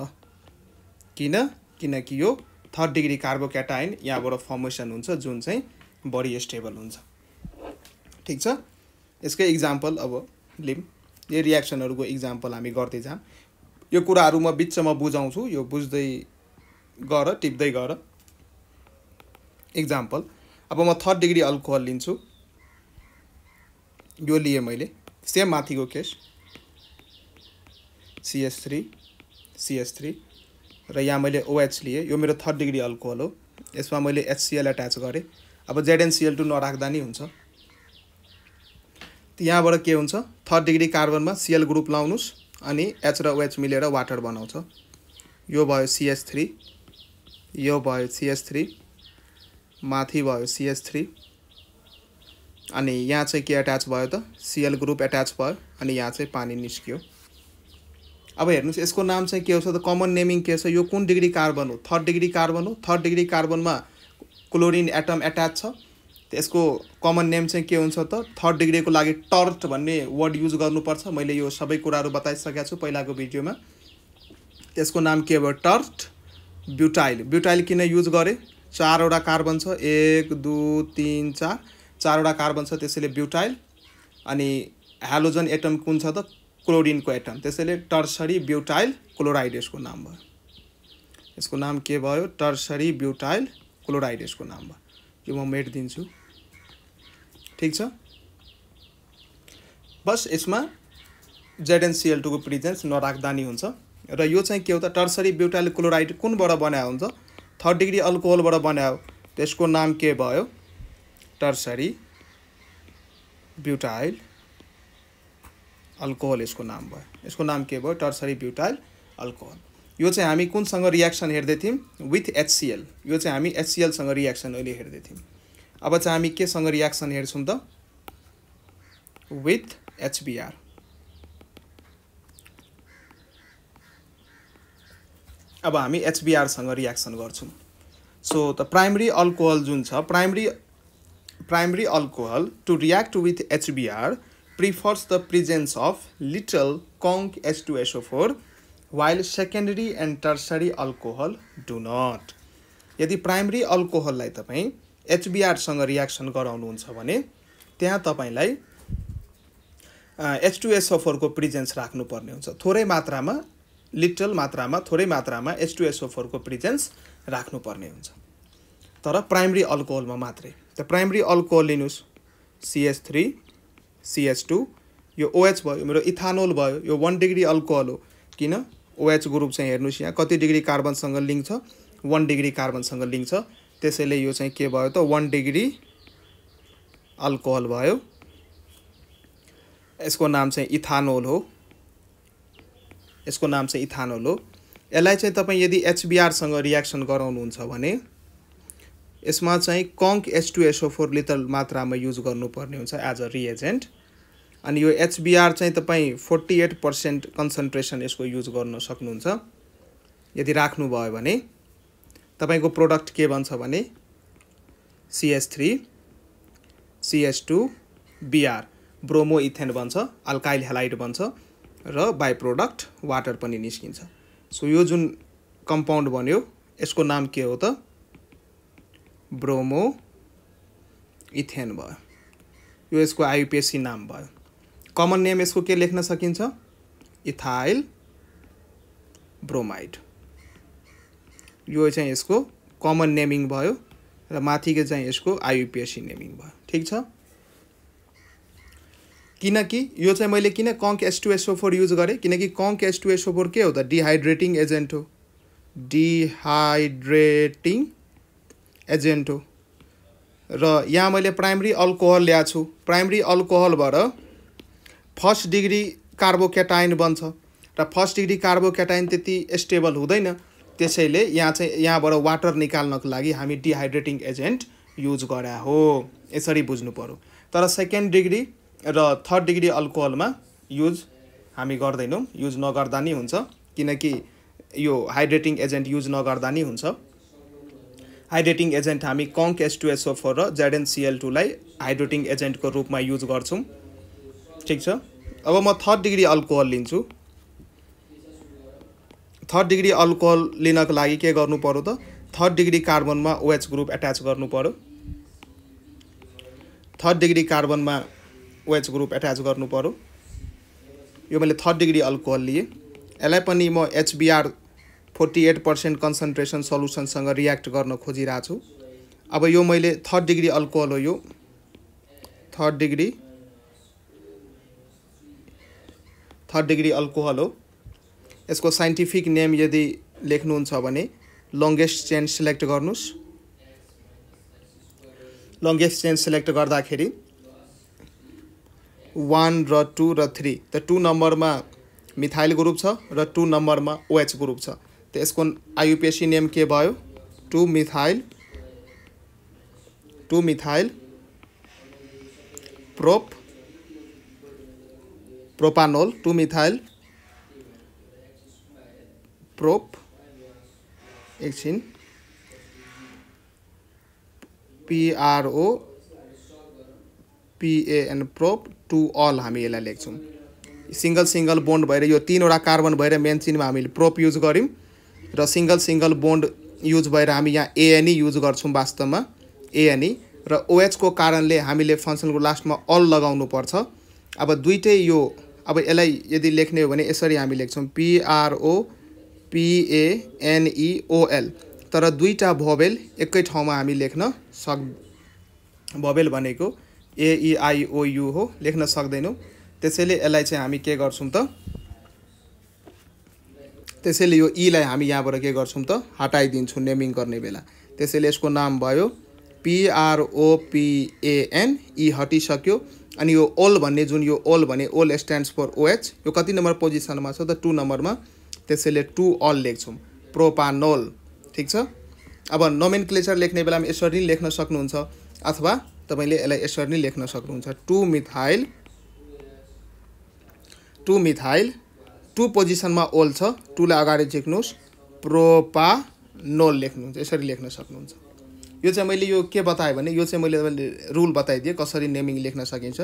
किन किनकि यो थर्ड डिग्री कार्बोकेटाइन यहाँबाट फर्मेसन हुन्छ जुन चाहिँ बढी स्टेबल हुन्छ ठिक छ यसकै इक्जाम्पल अब लिम यो रियाक्सनहरूको इक्जाम्पल हामी गर्दै जाऊँ यो कुराहरू म बिचमा बुझाउँछु यो बुझ्दै गर टिप्दै गर इक्जाम्पल अब म थर्ड डिग्री अल्कोहल लिन्छु यो लिएँ मैले सेम माथिको case C H three C H three र यहाँ मैले ओएच लिएँ यो मेरो थर्ड डिग्री अल्कोहल हो यसमा मैले एचसिएल एट्याच गरेँ अब जेडएनसिएल टू नराख्दा नि हुन्छ यहाँबाट के हुन्छ थर्ड डिग्री कार्बनमा सिएल ग्रुप लाउनुहोस् अनि एच र ओएच मिलेर वाटर बनाउँछ यो भयो सिएस थ्री यो भयो सिएस थ्री माथि भयो सिएस थ्री अनि यहाँ चाहिँ के एट्याच भयो त सिएल ग्रुप एट्याच भयो अनि यहाँ चाहिँ पानी निस्कियो अब हेर्नुहोस् यसको नाम चाहिँ के हो त कमन नेमिङ के छ यो कुन डिग्री कार्बन हो थर्ड डिग्री कार्बन हो थर्ड डिग्री कार्बनमा क्लोरिन एटम एट्याच छ यसको कमन नेम चाहिँ के हुन्छ त थर्ड डिग्रीको लागि टर्ट भन्ने वर्ड युज गर्नुपर्छ मैले यो सबै कुराहरू बताइसकेको छु पहिलाको भिडियोमा त्यसको नाम के भयो टर्ट ब्युटाइल ब्युटाइल किन युज गरेँ चारवटा कार्बन छ एक दुई तिन चार चारवटा कार्बन छ त्यसैले ब्युटाइल अनि हेलोजन एटम कुन छ त क्लोरिनको एटम त्यसैले टर्सरी ब्युटाइल क्लोराइड यसको नाम भयो यसको नाम के भयो टर्सरी ब्युटाइल क्लोराइड यसको नाम भयो यो म मेट दिन्छु ठिक छ बस यसमा जेडएनसिएल टूको प्रिजेन्स नराख्दा नि हुन्छ र यो चाहिँ के हो त टर्सरी ब्युटाइल क्लोराइड कुनबाट बनायो हुन्छ थर्ड डिग्री अल्कोहलबाट बनायो त्यसको नाम के भयो टर्सरी ब्युटाइल अल्कोहल यसको नाम भयो यसको नाम के भयो टर्सरी ब्युटाइल अल्कोहल यो चाहिँ हामी कुनसँग रियाक्सन हेर्दै थियौँ विथ एचसिएल यो चाहिँ हामी एचसिएलसँग रियाक्सन अहिले हेर्दै थियौँ अब चाहिँ हामी केसँग रियाक्सन हेर्छौँ त विथ एचबिआर अब हामी एचबिआरसँग रियाक्सन गर्छौँ सो द प्राइमरी अल्कोहल जुन छ primary primary alcohol to react with H B R prefers the presence of little conc H two S O four while secondary and tertiary alcohol do not यदि primary अल्कोहललाई तपाईँ एचबिआरसँग रियाक्सन गराउनुहुन्छ भने त्यहाँ तपाईँलाई एच टु एसओ फोरको प्रिजेन्स राख्नुपर्ने हुन्छ थोरै मात्रामा लिटल मात्रामा थोरै मात्रामा एसओ फोरको प्रिजेन्स राख्नुपर्ने हुन्छ तर प्राइमरी अल्कोहलमा मात्रै त प्राइमरी अल्कोहल लिनुहोस् सिएच थ्री सिएच टू यो ओएच भयो मेरो इथानोल भयो यो वान डिग्री अल्कोहल हो किन ओएच ग्रुप चाहिँ हेर्नुहोस् यहाँ कति डिग्री कार्बनसँग लिङ्क छ वान डिग्री कार्बनसँग लिङ्क छ त्यसैले यो चाहिँ के भयो त वान डिग्री अल्कोहल भयो यसको नाम चाहिँ इथानोल हो यसको नाम चाहिँ इथानोल हो यसलाई चाहिँ तपाईँ यदि एचबिआरसँग रियाक्सन गराउनुहुन्छ भने यसमा चाहिँ conc H two S O four little मात्रामा युज गर्नुपर्ने हुन्छ एज अ रिएजेन्ट अनि यो एचबिआर चाहिँ तपाईँ फोर्टी एट पर्सेन्ट कन्सन्ट्रेसन यसको युज गर्न सक्नुहुन्छ यदि राख्नुभयो भने तपाईँको प्रोडक्ट के भन्छ भने C H three C H two B R bromo ethane भन्छ अल्काइल हेलाइट भन्छ र बाई प्रोडक्ट वाटर पनि निस्किन्छ सो यो जुन कम्पाउन्ड बन्यो यसको नाम के हो त ब्रोमो इथेन भयो यो यसको आइपिएससी नाम भयो कमन नेम यसको के लेख्न सकिन्छ इथाइल ब्रोमाइड यो चाहिँ यसको कमन नेमिङ भयो र माथिको चाहिँ यसको आइपिएससी नेमिङ भयो ठिक छ किनकि यो चाहिँ मैले किन conc H two S O four use गरेँ किनकि conc H two S O four के हो त डिहाइड्रेटिङ एजेन्ट हो डिहाइड्रेटिङ एजेन्ट हो र यहाँ मैले प्राइमरी अल्कोहल ल्याएको छु प्राइमरी अल्कोहलबाट फर्स्ट डिग्री कार्बोकेटाइन बन्छ र फर्स्ट डिग्री कार्बोकेटाइन त्यति स्टेबल हुँदैन त्यसैले यहाँ चाहिँ यहाँबाट वाटर निकाल्नको लागि हामी डिहाइड्रेटिङ एजेन्ट युज गरा हो यसरी बुझ्नु पऱ्यो तर सेकेन्ड डिग्री र थर्ड डिग्री अल्कोहलमा युज हामी गर्दैनौँ युज नगर्दा नै हुन्छ किनकि यो हाइड्रेटिङ एजेन्ट युज नगर्दा नै हुन्छ हाइड्रेटिङ एजेन्ट हामी कङ्क एस एसओ फोर र जेडएनसिएल टूलाई हाइड्रेटिङ एजेन्टको रूपमा युज गर्छौँ ठिक छ अब म थर्ड डिग्री अल्कोहल लिन्छु थर्ड डिग्री अल्कोहल लिनको लागि के गर्नु पऱ्यो त थर्ड डिग्री कार्बनमा ओएच ग्रुप एट्याच गर्नु पऱ्यो थर्ड डिग्री कार्बनमा ओएच ग्रुप एट्याच गर्नु पऱ्यो यो मैले थर्ड डिग्री अल्कोहल लिएँ यसलाई पनि म H B R forty eight percent concentration सल्युसनसँग रियाक्ट गर्न खोजिरहेको छु अब यो मैले थर्ड डिग्री अल्कोहल हो यो third degree third degree alcohol हो यसको साइन्टिफिक नेम यदि लेख्नुहुन्छ भने लङ्गेस्ट चेन सिलेक्ट गर्नुहोस् लङ्गेस्ट चेन सिलेक्ट गर्दाखेरि वान र टू र थ्री त टू नम्बरमा मिथाइल ग्रुप छ र टू नम्बरमा ओएच ग्रुप छ त यसको आयुपिएसी नेम के भयो two methyl two methyl prop propanol two methyl prop एकछिन P R O P A N prop two ol हामी यसलाई लेख्छौँ सिङ्गल सिङ्गल बोन्ड भएर यो तिनवटा कार्बन भएर मेन चिनमा हामीले प्रोप युज गऱ्यौँ र सिङ्गल सिङ्गल बोन्ड युज भएर हामी यहाँ एएनई युज e गर्छौँ वास्तवमा एएनई e। र ओएचको कारणले हामीले फङ्सनको लास्टमा अल लगाउनु पर्छ अब दुइटै यो अब यसलाई यदि लेख्ने हो भने यसरी हामी लेख्छौँ पिआरओ पिएएनइओएल e तर दुईवटा भोबेल एकै ठाउँमा हामी लेख्न सक् भोबेल भनेको एइआइओयु e हो लेख्न सक्दैनौँ त्यसैले यसलाई चाहिँ हामी के गर्छौँ त त्यसैले यो ईलाई हामी यहाँबाट के गर्छौँ त हटाइदिन्छौँ नेमिङ गर्ने बेला त्यसैले यसको नाम भयो पिआरओपिएएन ई e हटिसक्यो अनि यो ओल भन्ने जुन यो ओल भने ओल स्ट्यान्ड्स फर ओएच यो कति नम्बर पोजिसनमा छ त टु नम्बरमा त्यसैले टु अल लेख्छौँ प्रोपानोल ठिक छ अब नोमेन्क्लेचर लेख्ने बेलामा यसरी लेख्न सक्नुहुन्छ अथवा तपाईँले यसलाई यसरी नै लेख्न सक्नुहुन्छ two methyl two methyl two पोजिसनमा ओल छ टुलाई अगाडि झिक्नुहोस् प्रोपा नोल लेख्नुहुन्छ यसरी लेख्न सक्नुहुन्छ यो चाहिँ मैले यो के बताएँ भने यो चाहिँ मैले तपाईँले रुल बताइदिएँ कसरी नेमिङ लेख्न सकिन्छ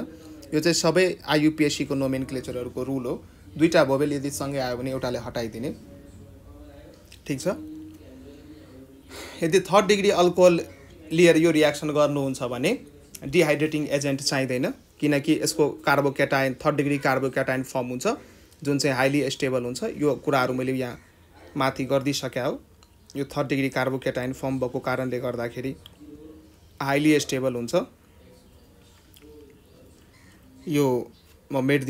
यो चाहिँ सबै आइयुपिएससीको नोमेन क्लेचरहरूको रुल हो दुईवटा भोबेल यदि सँगै आयो भने एउटाले हटाइदिने ठिक छ यदि थर्ड डिग्री अल्कोहल लिएर यो रियाक्सन गर्नुहुन्छ भने डिहाइड्रेटिङ एजेन्ट चाहिँदैन किनकि यसको कार्बोकेटाइन थर्ड डिग्री कार्बोकेटाइन फर्म हुन्छ जुन चाहिँ हाइली स्टेबल हुन्छ यो कुराहरू मैले यहाँ माथि गरिदिइसकेँ हो यो थर्ड डिग्री कार्बोकेटाइन फर्म भएको कारणले गर्दाखेरि हाइली स्टेबल हुन्छ यो म मेट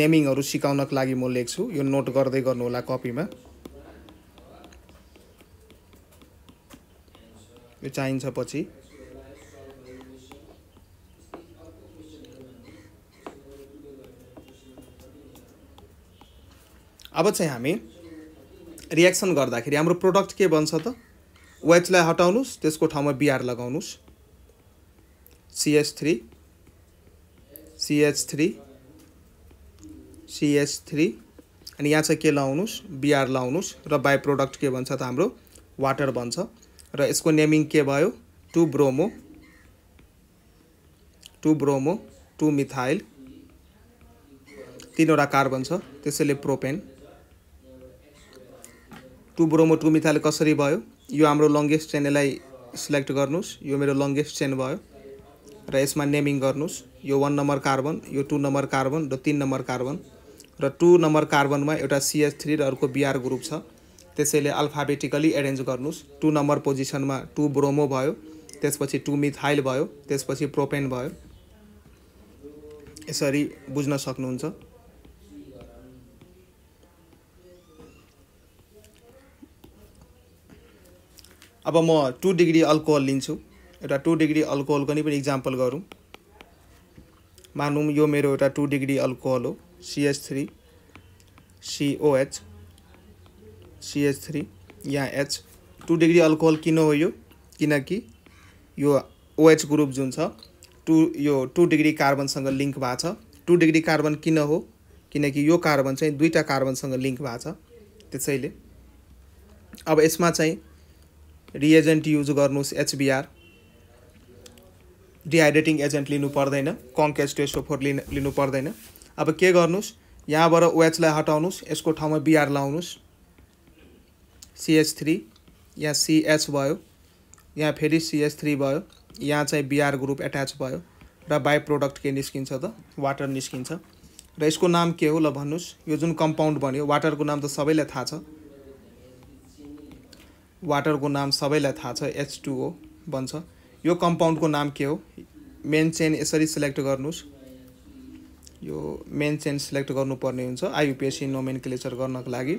नेमिङहरू सिकाउनको लागि म लेख्छु यो नोट गर्दै गर्नु होला कपीमा यो चाहिन्छ पछि अब चाहिँ हामी रिएक्सन गर्दाखेरि हाम्रो प्रोडक्ट के बन्छ त वाइचलाई हटाउनुहोस् त्यसको ठाउँमा बिआर लगाउनुहोस् C H three CH three CH three अनि यहाँ चाहिँ के लाउनुहोस् बिआर लाउनुहोस् र बाई प्रोडक्ट के भन्छ त हाम्रो वाटर भन्छ र यसको नेमिङ के भयो two bromo two bromo two methyl तिनवटा कार्बन छ त्यसैले propane two bromo two methyl कसरी भयो यो हाम्रो लङ्गेस्ट चेनलाई सिलेक्ट गर्नुहोस् यो मेरो लङ्गेस्ट चेन भयो र यसमा नेमिङ गर्नुहोस् यो वान नम्बर कार्बन यो टु नम्बर कार्बन र तिन नम्बर कार्बन र टु नम्बर कार्बनमा एउटा सिएच थ्री र अर्को बिआर ग्रुप छ त्यसैले अल्फाबेटिकली एरेन्ज गर्नुहोस् टु नम्बर पोजिसनमा टु ब्रोमो भयो त्यसपछि टु मिथाइल भयो त्यसपछि प्रोपेन भयो यसरी बुझ्न सक्नुहुन्छ अब म टु डिग्री अल्कोहल लिन्छु एउटा टु डिग्री अल्कोहलको नि पनि इक्जाम्पल गरौँ मानौँ यो मेरो एउटा टु डिग्री अल्कोहल हो CH three C O H C H three यहाँ एच टू डिग्री अल्कोहल किन हो यो किनकि यो ओएच ग्रुप जुन छ टु यो टू डिग्री कार्बनसँग लिङ्क भएको छ टु डिग्री कार्बन किन हो किनकि यो कार्बन चाहिँ दुईवटा कार्बनसँग लिङ्क भएको छ त्यसैले अब यसमा चाहिँ रिएजेन्ट युज गर्नुहोस् एचबिआर डिहाइड्रेटिङ एजेन्ट लिनु पर्दैन कङ्केस्टेसोफोर लिन लिनु पर्दैन अब के गर्नुहोस् यहाँबाट ओएचलाई हटाउनुहोस् यसको ठाउँमा बिआर लाउनुहोस् सिएच थ्री यहाँ सिएच भयो यहाँ फेरि सिएच थ्री भयो यहाँ चाहिँ बिआर ग्रुप एट्याच भयो र बाई प्रोडक्ट के निस्किन्छ त वाटर निस्किन्छ र यसको नाम के हो ल भन्नुहोस् यो जुन कम्पाउन्ड भन्यो वाटरको नाम त सबैलाई थाहा छ वाटरको नाम सबैलाई थाहा छ एच टू हो भन्छ यो कम्पाउन्डको नाम के हो मेन चेन यसरी सिलेक्ट गर्नुहोस् यो मेन चेन सिलेक्ट गर्नुपर्ने हुन्छ आइयुपिएससी नोमेन क्लेचर गर्नको लागि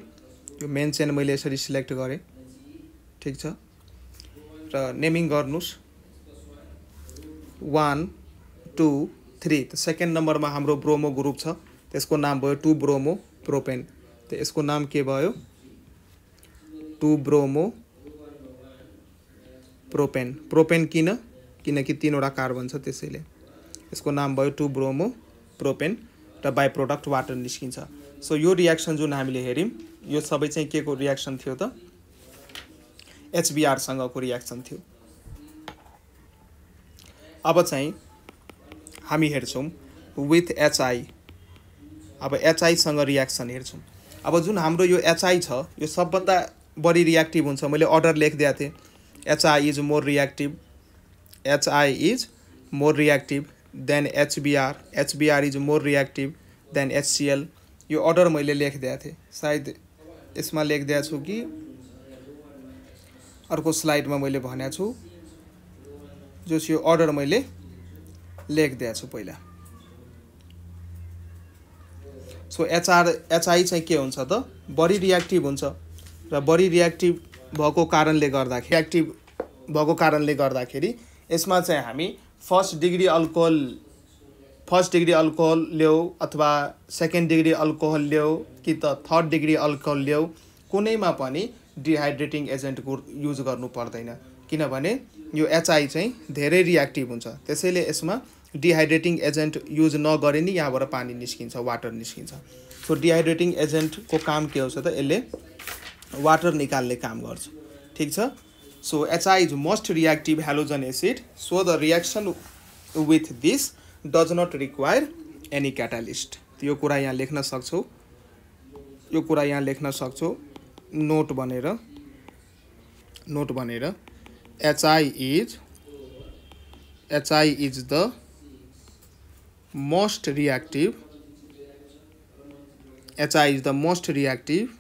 यो मेन चेन मैले यसरी सिलेक्ट गरेँ ठिक छ र नेमिङ गर्नुहोस् वान टू थ्री त सेकेन्ड नम्बरमा हाम्रो ब्रोमो ग्रुप छ त्यसको नाम भयो टु ब्रोमो प्रोपेन त यसको नाम के भयो टु ब्रोमो प्रोपेन प्रोपेन किन किनकि तिनवटा कार्बन छ त्यसैले यसको नाम भयो टु ब्रोमो प्रोपेन र बाई प्रोडक्ट वाटर निस्किन्छ सो यो रियाक्सन जुन हामीले हेऱ्यौँ यो सबै चाहिँ के को रियाक्सन थियो त एचबिआरसँगको रियाक्सन थियो अब चाहिँ हामी हेर्छौँ विथ एचआई अब एचआईसँग रियाक्सन हेर्छौँ अब जुन हाम्रो यो एचआई छ यो सबभन्दा बढी रियाक्टिभ हुन्छ मैले अर्डर लेखिदिएको थिएँ H I is more reactive H I is more reactive than H B R H B R is more reactive than H C L यो अर्डर मैले लेखिदिएको थिएँ सायद यसमा लेखिदिएको छु कि अर्को स्लाइडमा मैले भनेको छु जस यो अर्डर मैले लेखिदिएको छु पहिला सो एचआर एचआई चाहिँ के हुन्छ त बढी रियाक्टिभ हुन्छ र बढी रियाक्टिभ भएको कारणले गर्दाखेरि रियाक्टिभ भएको कारणले गर्दाखेरि यसमा चाहिँ हामी first degree alcohol first degree alcohol ल्याऊ अथवा सेकेन्ड डिग्री अल्कोहल ल्याऊ कि त थर्ड डिग्री अल्कोहल ल्याऊ कुनैमा पनि डिहाइड्रेटिङ एजेन्टको युज गर्नु पर्दैन किनभने यो एचआई चाहिँ धेरै रियाक्टिभ हुन्छ त्यसैले यसमा डिहाइड्रेटिङ एजेन्ट युज नगरे नि यहाँबाट पानी निस्किन्छ वाटर निस्किन्छ सो डिहाइड्रेटिङ एजेन्टको काम के हुन्छ त यसले वाटर निकाल्ने काम गर्छ ठिक छ so H I is most reactive halogen acid so the reaction with this does not require any catalyst यो कुरा यहाँ लेख्न सक्छौ यो कुरा यहाँ लेख्न सक्छौ नोट भनेर नोट भनेर H I is H I is the most reactive H I is the most reactive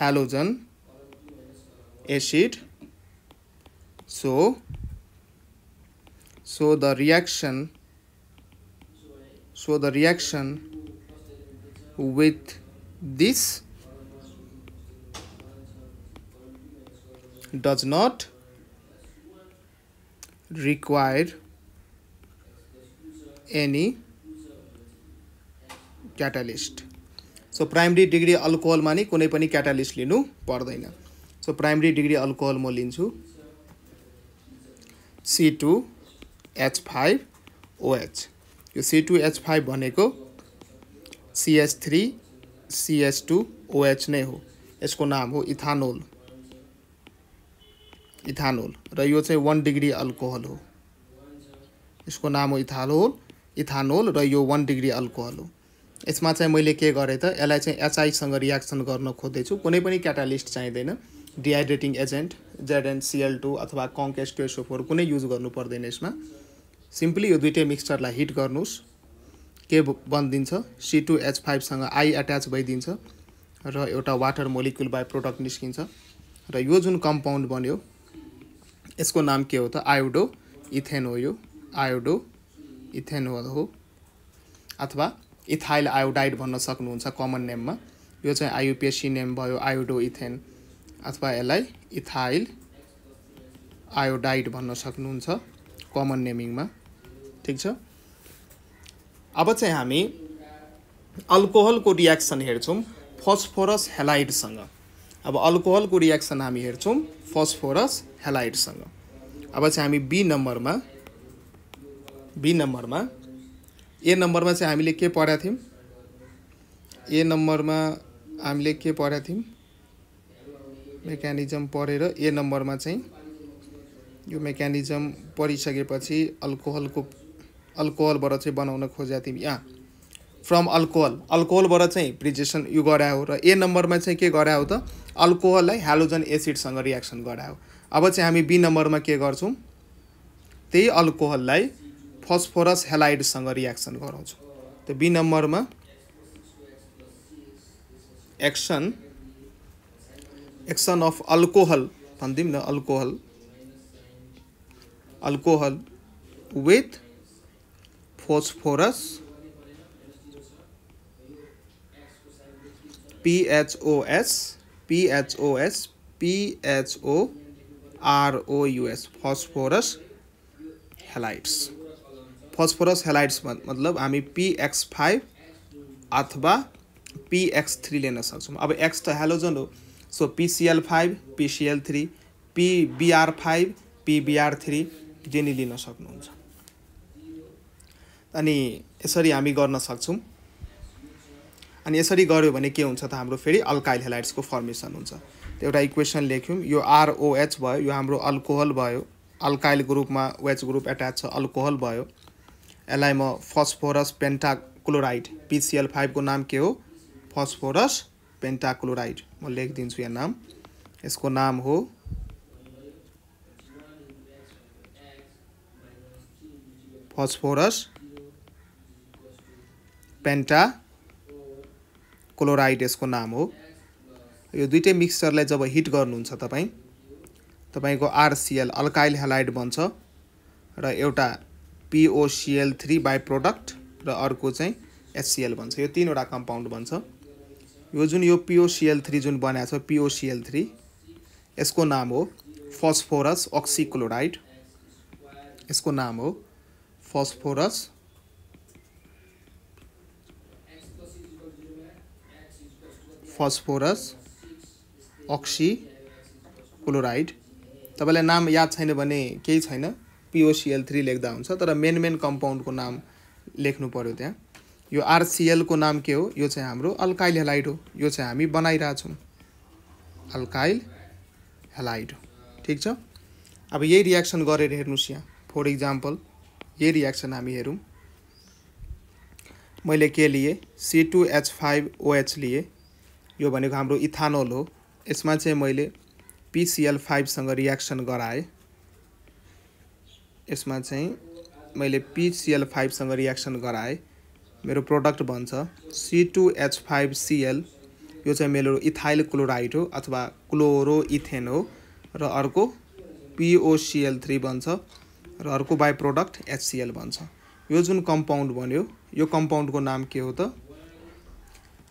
halogen acid so so the reaction so the reaction with this does not require any catalyst so primary degree alcohol माने कुनै पनि क्याटालिस्ट लिनु पर्दैन so primary degree alcohol म लिन्छु C two H five O H यो C two H five भनेको C H three CH two O H नै हो यसको नाम हो इथानोल इथानोल र यो चाहिँ वान डिग्री अल्कोहल हो यसको नाम हो इथानोल इथानोल र यो वान डिग्री अल्कोहल हो यसमा चाहिँ मैले के गरेँ त यसलाई चाहिँ एचआईसँग रियाक्सन गर्न खोज्दैछु कुनै पनि क्याटालिस्ट चाहिँदैन डिहाइड्रेटिङ एजेन्ट जेड टू अथवा कङ्केस फोर कुनै युज गर्नु पर्दैन यसमा सिम्पली यो दुइटै मिक्सचरलाई हिट गर्नुहोस् के बनिदिन्छ सी टू एच फाइभसँग आई एट्याच भइदिन्छ र एउटा वाटर मोलिकुल बाई प्रोडक्ट निस्किन्छ र यो जुन कम्पाउन्ड बन्यो यसको नाम के हो त आयोडो इथेन हो यो आयोडो इथेन हो अथवा इथाइल आयोडाइड भन्न सक्नुहुन्छ कमन नेममा यो चाहिँ आइयुपिएससी नेम भयो आयोडो इथेन अथवा यसलाई इथाइल आयोडाइड भन्न सक्नुहुन्छ कमन नेमिङमा ठिक छ अब चाहिँ हामी अल्कोहलको रियाक्सन हेर्छौँ फस्फोरस हेलाइडसँग अब अल्कोहलको रियाक्सन हामी हेर्छौँ फस्फोरस हेलाइडसँग अब चाहिँ हामी बी नम्बरमा बी नम्बरमा ए नम्बरमा चाहिँ हामीले के पढाएको थियौँ ए नम्बरमा हामीले के पढाएको थियौँ मेकानिजम पढेर ए नम्बरमा चाहिँ यो मेकानिजम परिसकेपछि अल्कोहलको अल्कोहलबाट चाहिँ बनाउन खोज्या तिमी यहाँ फ्रम अल्कोहल अल्कोहलबाट चाहिँ प्रिजेसन यो गरायो र ए नम्बरमा चाहिँ के गरायो त अल्कोहललाई हालोजन एसिडसँग रियाक्सन गरायो अब चाहिँ हामी बी नम्बरमा के गर्छौँ त्यही अल्कोहललाई फस्फोरस हेलाइडसँग रियाक्सन गराउँछौँ त बी नम्बरमा एक्सन एक्सन अफ अल्कोहल भनिदिउँ न alcohol alcohol with phosphorus PHOS PHOS PHOROUS phosphorus halides phosphorus halides मतलब हामी PX5 अथवा PX3 lena सक्छौँ अब X ta halogen ho so PCl5 PCl3 PBr5 PBr3 ऋणी लिन सक्नुहुन्छ अनि यसरी हामी गर्न सक्छौँ अनि यसरी गऱ्यो भने के हुन्छ त हाम्रो फेरि अल्काइल हेलाइट्सको फर्मेसन हुन्छ एउटा इक्वेसन लेख्यौँ यो आरओएच भयो यो हाम्रो अल्कोहल भयो अल्काइल ग्रुपमा वेच ग्रुप एट्याच छ अल्कोहल भयो यसलाई म फस्फोरस पेन्टाक्लोराइड पिसिएल फाइभको नाम के हो फस्फोरस पेन्टाक्लोराइड म लेखिदिन्छु यहाँ नाम यसको नाम हो फस्फोरस पेन्टा क्लोराइड यसको नाम हो यो दुइटै मिक्सचरलाई जब हिट गर्नुहुन्छ तपाईँ तपाईँको आरसिएल अल्काइल हेलाइड बन्छ र एउटा पिओसिएल थ्री बाई प्रोडक्ट र अर्को चाहिँ एचसिएल बन्छ यो तिनवटा कम्पाउन्ड बन्छ यो जुन यो पिओसिएल थ्री जुन बनाएको छ पिओसिएल थ्री यसको नाम हो फस्फोरस अक्सिक्लोराइड यसको नाम हो phosphorus फस्फोरस अक्सी क्लोराइड तपाईँलाई नाम याद छैन भने केही छैन पिओसिएल थ्री लेख्दा हुन्छ तर मेन मेन को नाम लेख्नु पऱ्यो त्यहाँ यो आरसिएलको नाम के हो यो चाहिँ हाम्रो अल्काइल हेलाइड हो यो चाहिँ हामी बनाइरहेछौँ अल्काइल हेलाइड ठीक छ अब यही रिएक्शन गरेर हेर्नुहोस् यहाँ फर इक्जाम्पल यही रियाक्सन हामी हेरौँ मैले के लिएँ C two H five OH लिएँ यो भनेको हाम्रो इथानोल हो यसमा चाहिँ मैले पिसिएल फाइभसँग रियाक्सन गराएँ यसमा चाहिँ मैले पिसिएल फाइभसँग रियाक्सन गराएँ मेरो प्रोडक्ट भन्छ C two H five Cl यो चाहिँ मेरो इथाइल क्लोराइड हो अथवा क्लोरो इथेन हो र अर्को पिओसिएल थ्री भन्छ र अर्को बाई प्रोडक्ट एचसिएल भन्छ यो जुन कम्पाउन्ड बन्यो यो कम्पाउन्डको नाम के हो त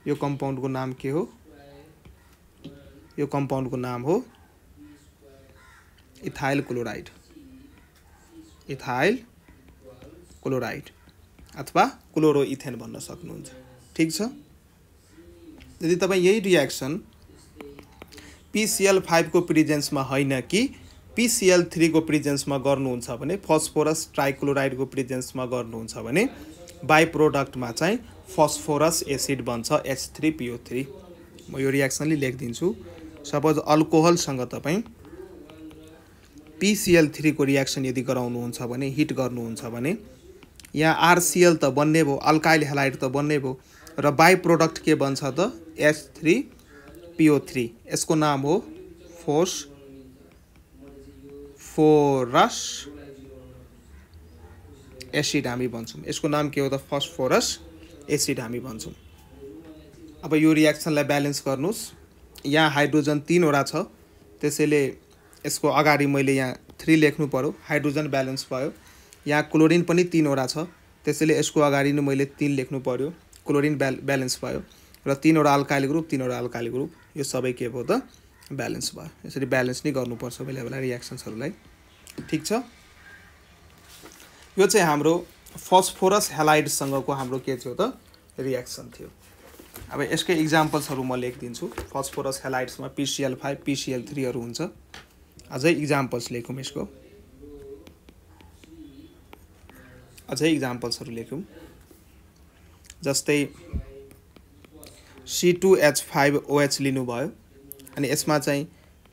यो कम्पाउन्डको नाम के हो यो कम्पाउन्डको नाम हो इथाइल क्लोराइड इथाइल क्लोराइड अथवा क्लोरोइथेन भन्न सक्नुहुन्छ ठिक छ यदि तपाईँ यही रियाक्सन पिसिएल फाइभको प्रिजेन्समा होइन कि पिसिएल थ्रीको प्रिजेन्समा गर्नुहुन्छ भने फस्फोरस ट्राइक्लोराइडको प्रिजेन्समा गर्नुहुन्छ भने बाई प्रोडक्टमा चाहिँ फस्फोरस एसिड बन्छ एच थ्री पिओ थ्री म यो रियाक्सनले लेखिदिन्छु सपोज अल्कोहलसँग तपाईँ पिसिएल थ्रीको रियाक्सन यदि गराउनुहुन्छ भने हिट गर्नुहुन्छ भने यहाँ आरसिएल त बन्ने भयो अल्काइल हेलाइड त बन्ने भयो र बाई प्रोडक्ट के बन्छ त एच थ्री पिओ थ्री यसको नाम हो फोर्स फस्फोरस एसिड हामी भन्छौँ यसको नाम के हो त फस्फोरस एसिड हामी भन्छौँ अब यो रियाक्सनलाई ब्यालेन्स गर्नुहोस् यहाँ हाइड्रोजन तिनवटा छ त्यसैले यसको अगाडि मैले यहाँ थ्री लेख्नु पऱ्यो हाइड्रोजन ब्यालेन्स भयो यहाँ क्लोरिन पनि तिनवटा छ त्यसैले यसको अगाडि नै मैले तिन लेख्नु पऱ्यो क्लोरिन ब्या ब्यालेन्स भयो र तिनवटा अल्काली ग्रुप तिनवटा अल्काली ग्रुप यो सबै के भयो त ब्यालेन्स भयो यसरी ब्यालेन्स नै गर्नुपर्छ बेला बेला रियाक्सन्सहरूलाई ठिक छ यो चाहिँ हाम्रो फस्फोरस हेलाइडसँगको हाम्रो के थियो त रियाक्सन थियो अब यसकै इक्जाम्पल्सहरू म लेखिदिन्छु फस्फोरस हेलाइड्समा पिसिएल फाइभ पिसिएल थ्रीहरू हुन्छ अझै इक्जाम्पल्स लेखौँ यसको अझै इक्जाम्पल्सहरू लेखौँ जस्तै C two H five OH लिनुभयो अनि यसमा चाहिँ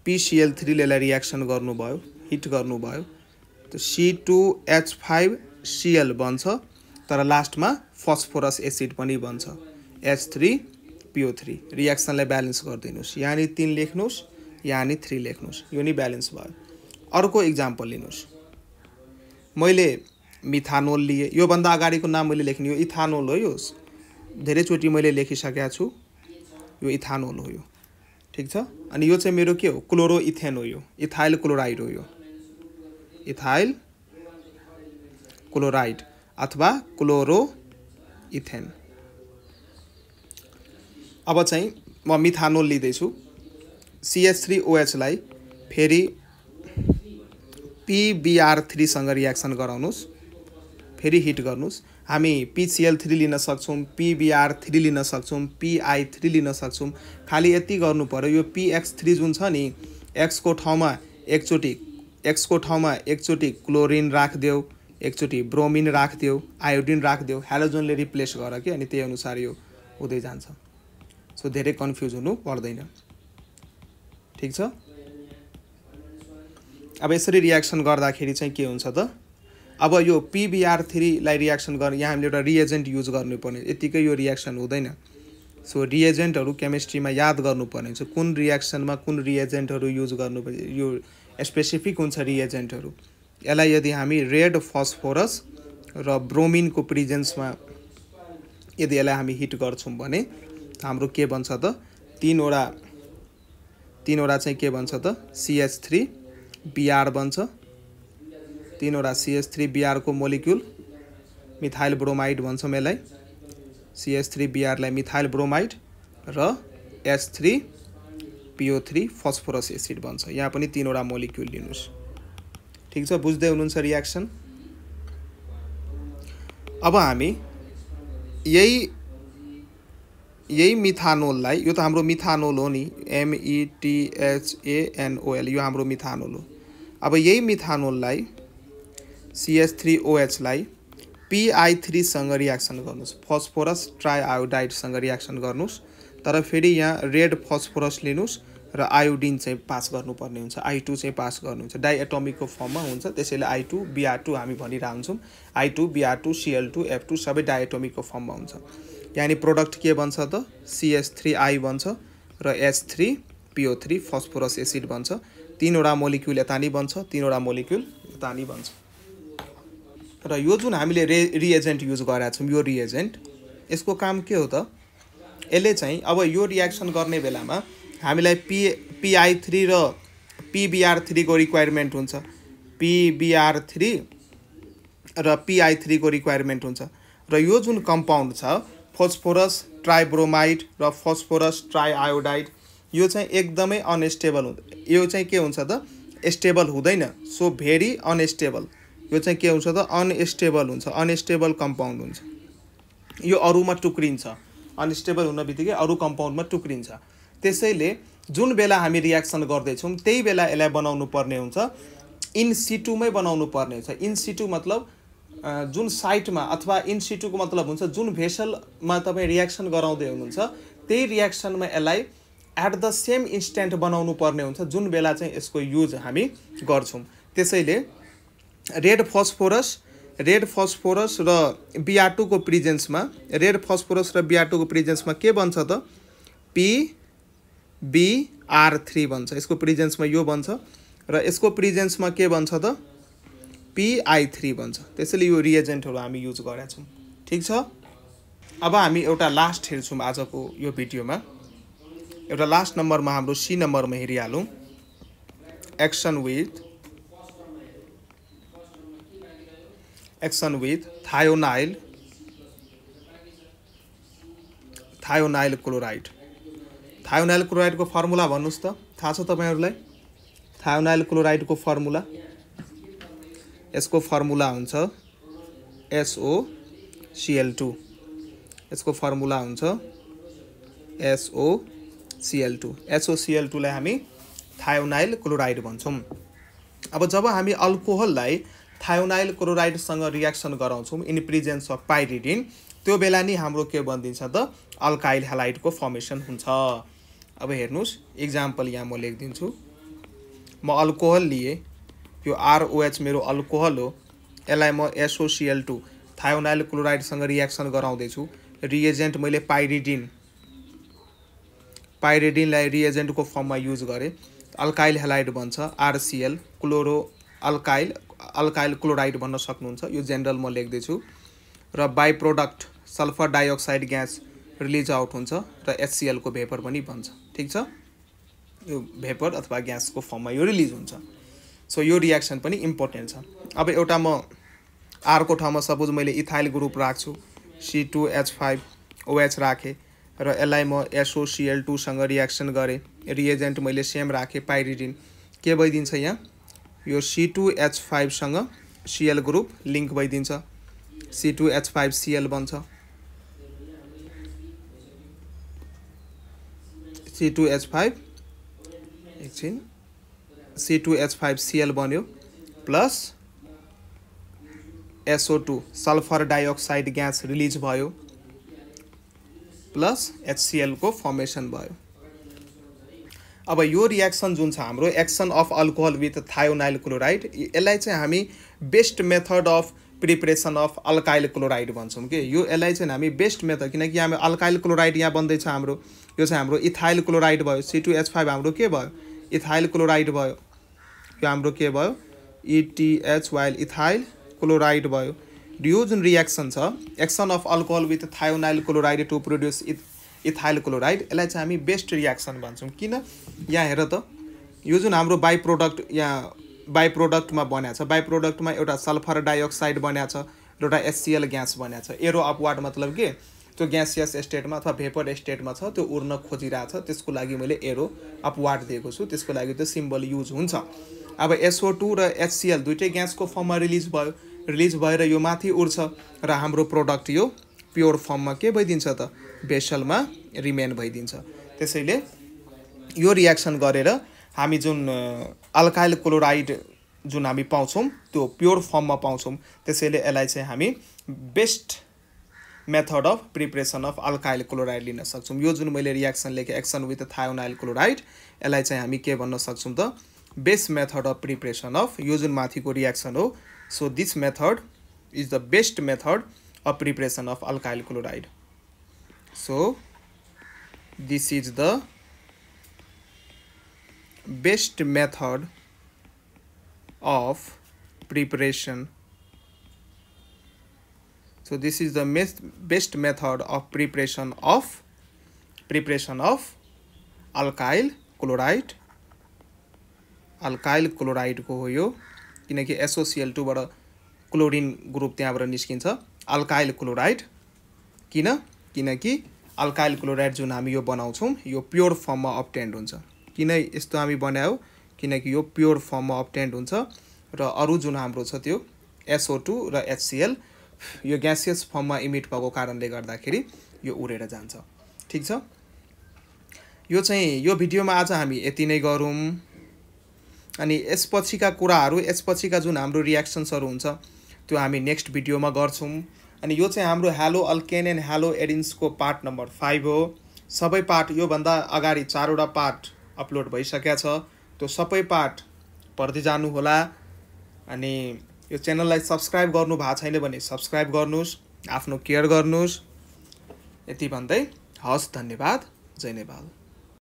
पिसिएल थ्रीले यसलाई रियाक्सन गर्नुभयो हिट गर्नुभयो त्यो C two H five Cl बन्छ तर लास्टमा फस्फोरस एसिड पनि बन्छ एच थ्री पिओ थ्री रियाक्सनलाई ब्यालेन्स गरिदिनुहोस् यानि तिन लेख्नुहोस् यानि थ्री लेख्नुहोस् यो नि ब्यालेन्स भयो अर्को इक्जाम्पल लिनुहोस् मैले मिथानोल लिएँ योभन्दा अगाडिको नाम मैले लेख्ने यो इथानोल हो यो धेरैचोटि मैले लेखिसकेको छु यो इथानोल हो यो ठिक छ अनि यो चाहिँ मेरो के हो क्लोरो इथेन हो यो इथाइल क्लोराइड हो यो इथाइल क्लोराइड अथवा क्लोरो इथेन अब चाहिँ म मिथानोल लिँदैछु सिएच थ्री ओएचलाई फेरि पिबिआर थ्रीसँग रियाक्सन गराउनुहोस् फेरि हिट गर्नुहोस् हामी पिसिएल थ्री लिन सक्छौँ पिबिआर थ्री लिन सक्छौँ पिआई थ्री लिन सक्छौँ खालि यति गर्नु पऱ्यो यो पिएक्स थ्री जुन छ नि एक्सको ठाउँमा एकचोटि एक्सको ठाउँमा एकचोटि क्लोरिन राखिदेऊ एकचोटि ब्रोमिन राखिदेऊ आयोडिन राखिदेऊ हेलोजोनले रिप्लेस गर कि अनि त्यही अनुसार यो हुँदै जान्छ सो धेरै कन्फ्युज हुनु पर्दैन ठिक छ अब यसरी रियाक्सन गर्दाखेरि चाहिँ के हुन्छ त अब यो पिबिआर थ्रीलाई रियाक्सन गर्ने यहाँ हामीले एउटा रिएजेन्ट युज गर्नुपर्ने यतिकै यो रियाक्सन हुँदैन सो रिएजेन्टहरू केमिस्ट्रीमा याद गर्नुपर्ने हुन्छ कुन रियाक्सनमा कुन रिएजेन्टहरू युज गर्नुपर्ने यो स्पेसिफिक हुन्छ रिएजेन्टहरू यसलाई यदि हामी रेड फस्फोरस र ब्रोमिनको प्रिजेन्समा यदि यसलाई हामी हिट गर्छौँ भने हाम्रो के भन्छ त तिनवटा तिनवटा चाहिँ के भन्छ त सिएच थ्री बिआर बन्छ तिनवटा सिएस थ्री बिआरको मोलिक्युल मिथाइल ब्रोमाइड भन्छौँ यसलाई सिएस थ्री बिआरलाई मिथाइल ब्रोमाइड र S three PO three phosphorus acid भन्छ यहाँ पनि तिनवटा मोलिक्युल लिनुहोस् ठिक छ बुझ्दै हुनुहुन्छ रियाक्सन अब हामी यही यही मिथानोललाई यो त हाम्रो मिथानोल हो नि एमइटिएचएनओएल e यो हाम्रो मिथानोल हो अब यही मिथानोललाई सिएच थ्री ओएचलाई पिआई थ्रीसँग रियाक्सन गर्नुहोस् फस्फोरस ट्राइआयोडाइडसँग रियाक्सन गर्नुहोस् तर फेरि यहाँ रेड फस्फोरस लिनुहोस् र आयोडिन चाहिँ पास गर्नुपर्ने हुन्छ आई टू चाहिँ पास गर्नुहुन्छ डाइएटोमिकको फर्ममा हुन्छ त्यसैले आई टू बिआर टू हामी भनिरहेको हुन्छौँ I two Br two Cl two F two सबै डाइएटोमिकको फर्ममा हुन्छ यहाँनिर प्रोडक्ट के बन्छ त सिएस थ्री आई बन्छ र H three PO three phosphorus acid बन्छ तिनवटा मोलिक्युल यता नि बन्छ तिनवटा मोलिक्युल यता नि बन्छ र यो जुन हामीले रे रिएजेन्ट युज गरेका छौँ यो रिएजेन्ट यसको काम के हो त यसले चाहिँ अब यो रियाक्सन गर्ने बेलामा हामीलाई पिए पिआई थ्री र पिबिआर थ्रीको रिक्वायरमेन्ट हुन्छ पिबिआर थ्री र पिआई थ्रीको रिक्वायरमेन्ट हुन्छ र यो जुन कम्पाउन्ड छ फोस्फोरस ट्राइब्रोमाइड र फोस्फोरस ट्राइआयोडाइड यो चाहिँ एकदमै अनस्टेबल हुन्छ यो चाहिँ के हुन्छ त स्टेबल हुँदैन सो भेरी अनस्टेबल यो चाहिँ के हुन्छ त अनस्टेबल हुन्छ अनस्टेबल कम्पाउन्ड हुन्छ यो अरूमा टुक्रिन्छ अनस्टेबल हुन बित्तिकै अरू कम्पाउन्डमा टुक्रिन्छ त्यसैले जुन बेला हामी रियाक्सन गर्दैछौँ त्यही बेला यसलाई बनाउनु पर्ने हुन्छ इन सिटुमै बनाउनु पर्ने हुन्छ इन सिटु मतलब जुन साइटमा अथवा इन सिटुको मतलब हुन्छ जुन भेसलमा तपाईँ रियाक्सन गराउँदै हुनुहुन्छ त्यही रियाक्सनमा यसलाई एट द सेम इन्स्ट्यान्ट बनाउनु पर्ने हुन्छ जुन बेला चाहिँ यसको युज हामी गर्छौँ त्यसैले रेड फस्फोरस रेड फस्फोरस र टूको प्रिजेन्समा रेड फस्फोरस र टूको प्रिजेन्समा के बन्छ त पी थ्री भन्छ यसको प्रिजेन्समा यो बन्छ र यसको प्रिजेन्समा के बन्छ त पिआई थ्री भन्छ त्यसैले यो रिएजेन्टहरू हामी युज गरेका छौँ ठिक छ अब हामी एउटा लास्ट हेर्छौँ आजको यो भिडियोमा एउटा लास्ट नम्बरमा हाम्रो सी नम्बरमा हेरिहालौँ action with action with thionyl thionyl chloride thionyl क्लोराइडको फर्मुला भन्नुहोस् त थाहा छ तपाईँहरूलाई थायोनाइल क्लोराइडको फर्मुला यसको फर्मुला हुन्छ एसओ टू यसको फर्मुला हुन्छ SO Cl two SO Cl टूलाई हामी थायोनाइल क्लोराइड भन्छौँ अब जब हामी अल्कोहललाई थायोनाइल क्लोराइडसँग रियाक्सन गराउँछौँ इन प्रिजेन्स अफ पाइरिडिन त्यो बेला नि हाम्रो के बनिदिन्छ त अल्काइल हेलाइटको फर्मेसन हुन्छ अब हेर्नुहोस् इक्जाम्पल यहाँ म लेखिदिन्छु म अल्कोहल लिएँ यो आरओएच मेरो अल्कोहल हो यसलाई म एसओसिएल टू थायोनाइल क्लोराइडसँग रियाक्सन गराउँदैछु रिएजेन्ट मैले पाइरिडिन पाइरिडिनलाई रिएजेन्टको फर्ममा युज गरेँ अल्काइल हेलाइड भन्छ RCl chloro alkyl alkyl chloride भन्न सक्नुहुन्छ यो जेनरल म लेख्दैछु र by product sulphur dioxide gas release out हुन्छ र एचसिएलको भेपर पनि भन्छ ठिक छ यो भेपर अथवा ग्यासको फर्ममा यो रिलिज हुन्छ सो यो रियाक्सन पनि इम्पोर्टेन्ट छ अब एउटा म आर्को ठाउँमा सपोज मैले इथाइल ग्रुप राख्छु C two H five OH राखेँ र यसलाई म एसओसिएल टूसँग रियाक्सन गरेँ रिएजेन्ट मैले सेम राखेँ पाइरिडिन के भइदिन्छ यहाँ यो सी टू एच फाइभसँग सिएल ग्रुप लिङ्क भइदिन्छ C two H five Cl बन्छ सी टू एच फाइभ एकछिन C two H five Cl बन्यो plus SO two sulphur dioxide gas release भयो प्लस एचसिएलको फर्मेसन भयो अब यो रियाक्सन जुन छ हाम्रो action of alcohol with thionyl chloride यसलाई चाहिँ हामी best method of preparation of alkyl chloride भन्छौँ कि यो यसलाई चाहिँ हामी बेस्ट मेथड किनकि हामी अल्काइल क्लोराइड यहाँ बन्दैछ हाम्रो यो चाहिँ हाम्रो इथाइल क्लोराइड भयो सी टू एच फाइभ हाम्रो के भयो इथाइल क्लोराइड भयो यो हाम्रो के भयो इटिएच वाइल इथाइल क्लोराइड भयो यो जुन रियाक्सन छ action of alcohol with thionyl chloride to produce eth ethyl chloride यसलाई चाहिँ हामी बेस्ट रियाक्सन भन्छौँ किन यहाँ हेर त यो जुन हाम्रो बाई प्रोडक्ट यहाँ बाई प्रोडक्टमा बनाएको छ बाई प्रोडक्टमा एउटा सल्फर डाइअक्साइड बनाएको छ एउटा एससिएल ग्यास बनाएको छ एरो अपवार्ड मतलब के त्यो ग्यासियस स्टेटमा अथवा भेपर स्टेटमा छ त्यो उर्न छ त्यसको लागि मैले एरो अपवार्ड दिएको छु त्यसको लागि त्यो सिम्बल युज हुन्छ अब एसओ टू र एचसिएल दुइटै ग्यासको फर्ममा रिलिज भयो रिलिज भएर यो माथि उड्छ र हाम्रो प्रोडक्ट यो प्योर फर्ममा के भइदिन्छ त बेसलमा रिमेन भइदिन्छ त्यसैले यो रियाक्सन गरेर हामी जुन अल्काइल क्लोराइड जुन हामी पाउँछौँ त्यो प्योर फर्ममा पाउँछौँ त्यसैले यसलाई चाहिँ हामी best method of preparation of alkyl chloride लिन सक्छौँ यो जुन मैले रियाक्सन लेखेँ एक्सन विथ थायोनाइल क्लोराइड यसलाई चाहिँ हामी के भन्न सक्छौँ त best method of preparation of यो जुन माथिको रियाक्सन हो so this method is the best method of preparation of alkyl chloride so this is the best method of preparation so this is the best method of preparation of preparation of alkyl chloride chloride alkyl क्लोराइडको हो kinaki SOCl2 SOCl chlorine group group bara niskincha alkyl chloride, kina किनकि alkyl chloride जुन हामी यो बनाउँछौँ यो pure फर्ममा obtained हुन्छ किन यस्तो हामी बनायौँ किनकि यो प्योर फर्ममा अप्टेन्ड हुन्छ र अरू जुन हाम्रो छ त्यो एसओ टू र एचसिएल यो ग्यासियस फर्ममा इमिट भएको कारणले गर्दाखेरि यो उडेर जान्छ ठिक छ यो चाहिँ यो भिडियोमा आज हामी यति नै गरौँ अनि यसपछिका कुराहरू यसपछिका जुन हाम्रो रियाक्सन्सहरू हुन्छ त्यो हामी नेक्स्ट भिडियोमा गर्छौँ अनि यो चाहिँ हाम्रो हेलो अल्केन एन्ड ह्यालो एडिन्सको पार्ट नम्बर फाइभ हो सबै पार्ट योभन्दा अगाडि चारवटा पार्ट अपलोड भइसकेको छ त्यो सबै पार्ट पढ्दै जानुहोला अनि यो च्यानललाई सब्सक्राइब गर्नु भएको छैन भने सब्सक्राइब गर्नुहोस् आफ्नो केयर गर्नुहोस् यति भन्दै हस् धन्यवाद जय नेपाल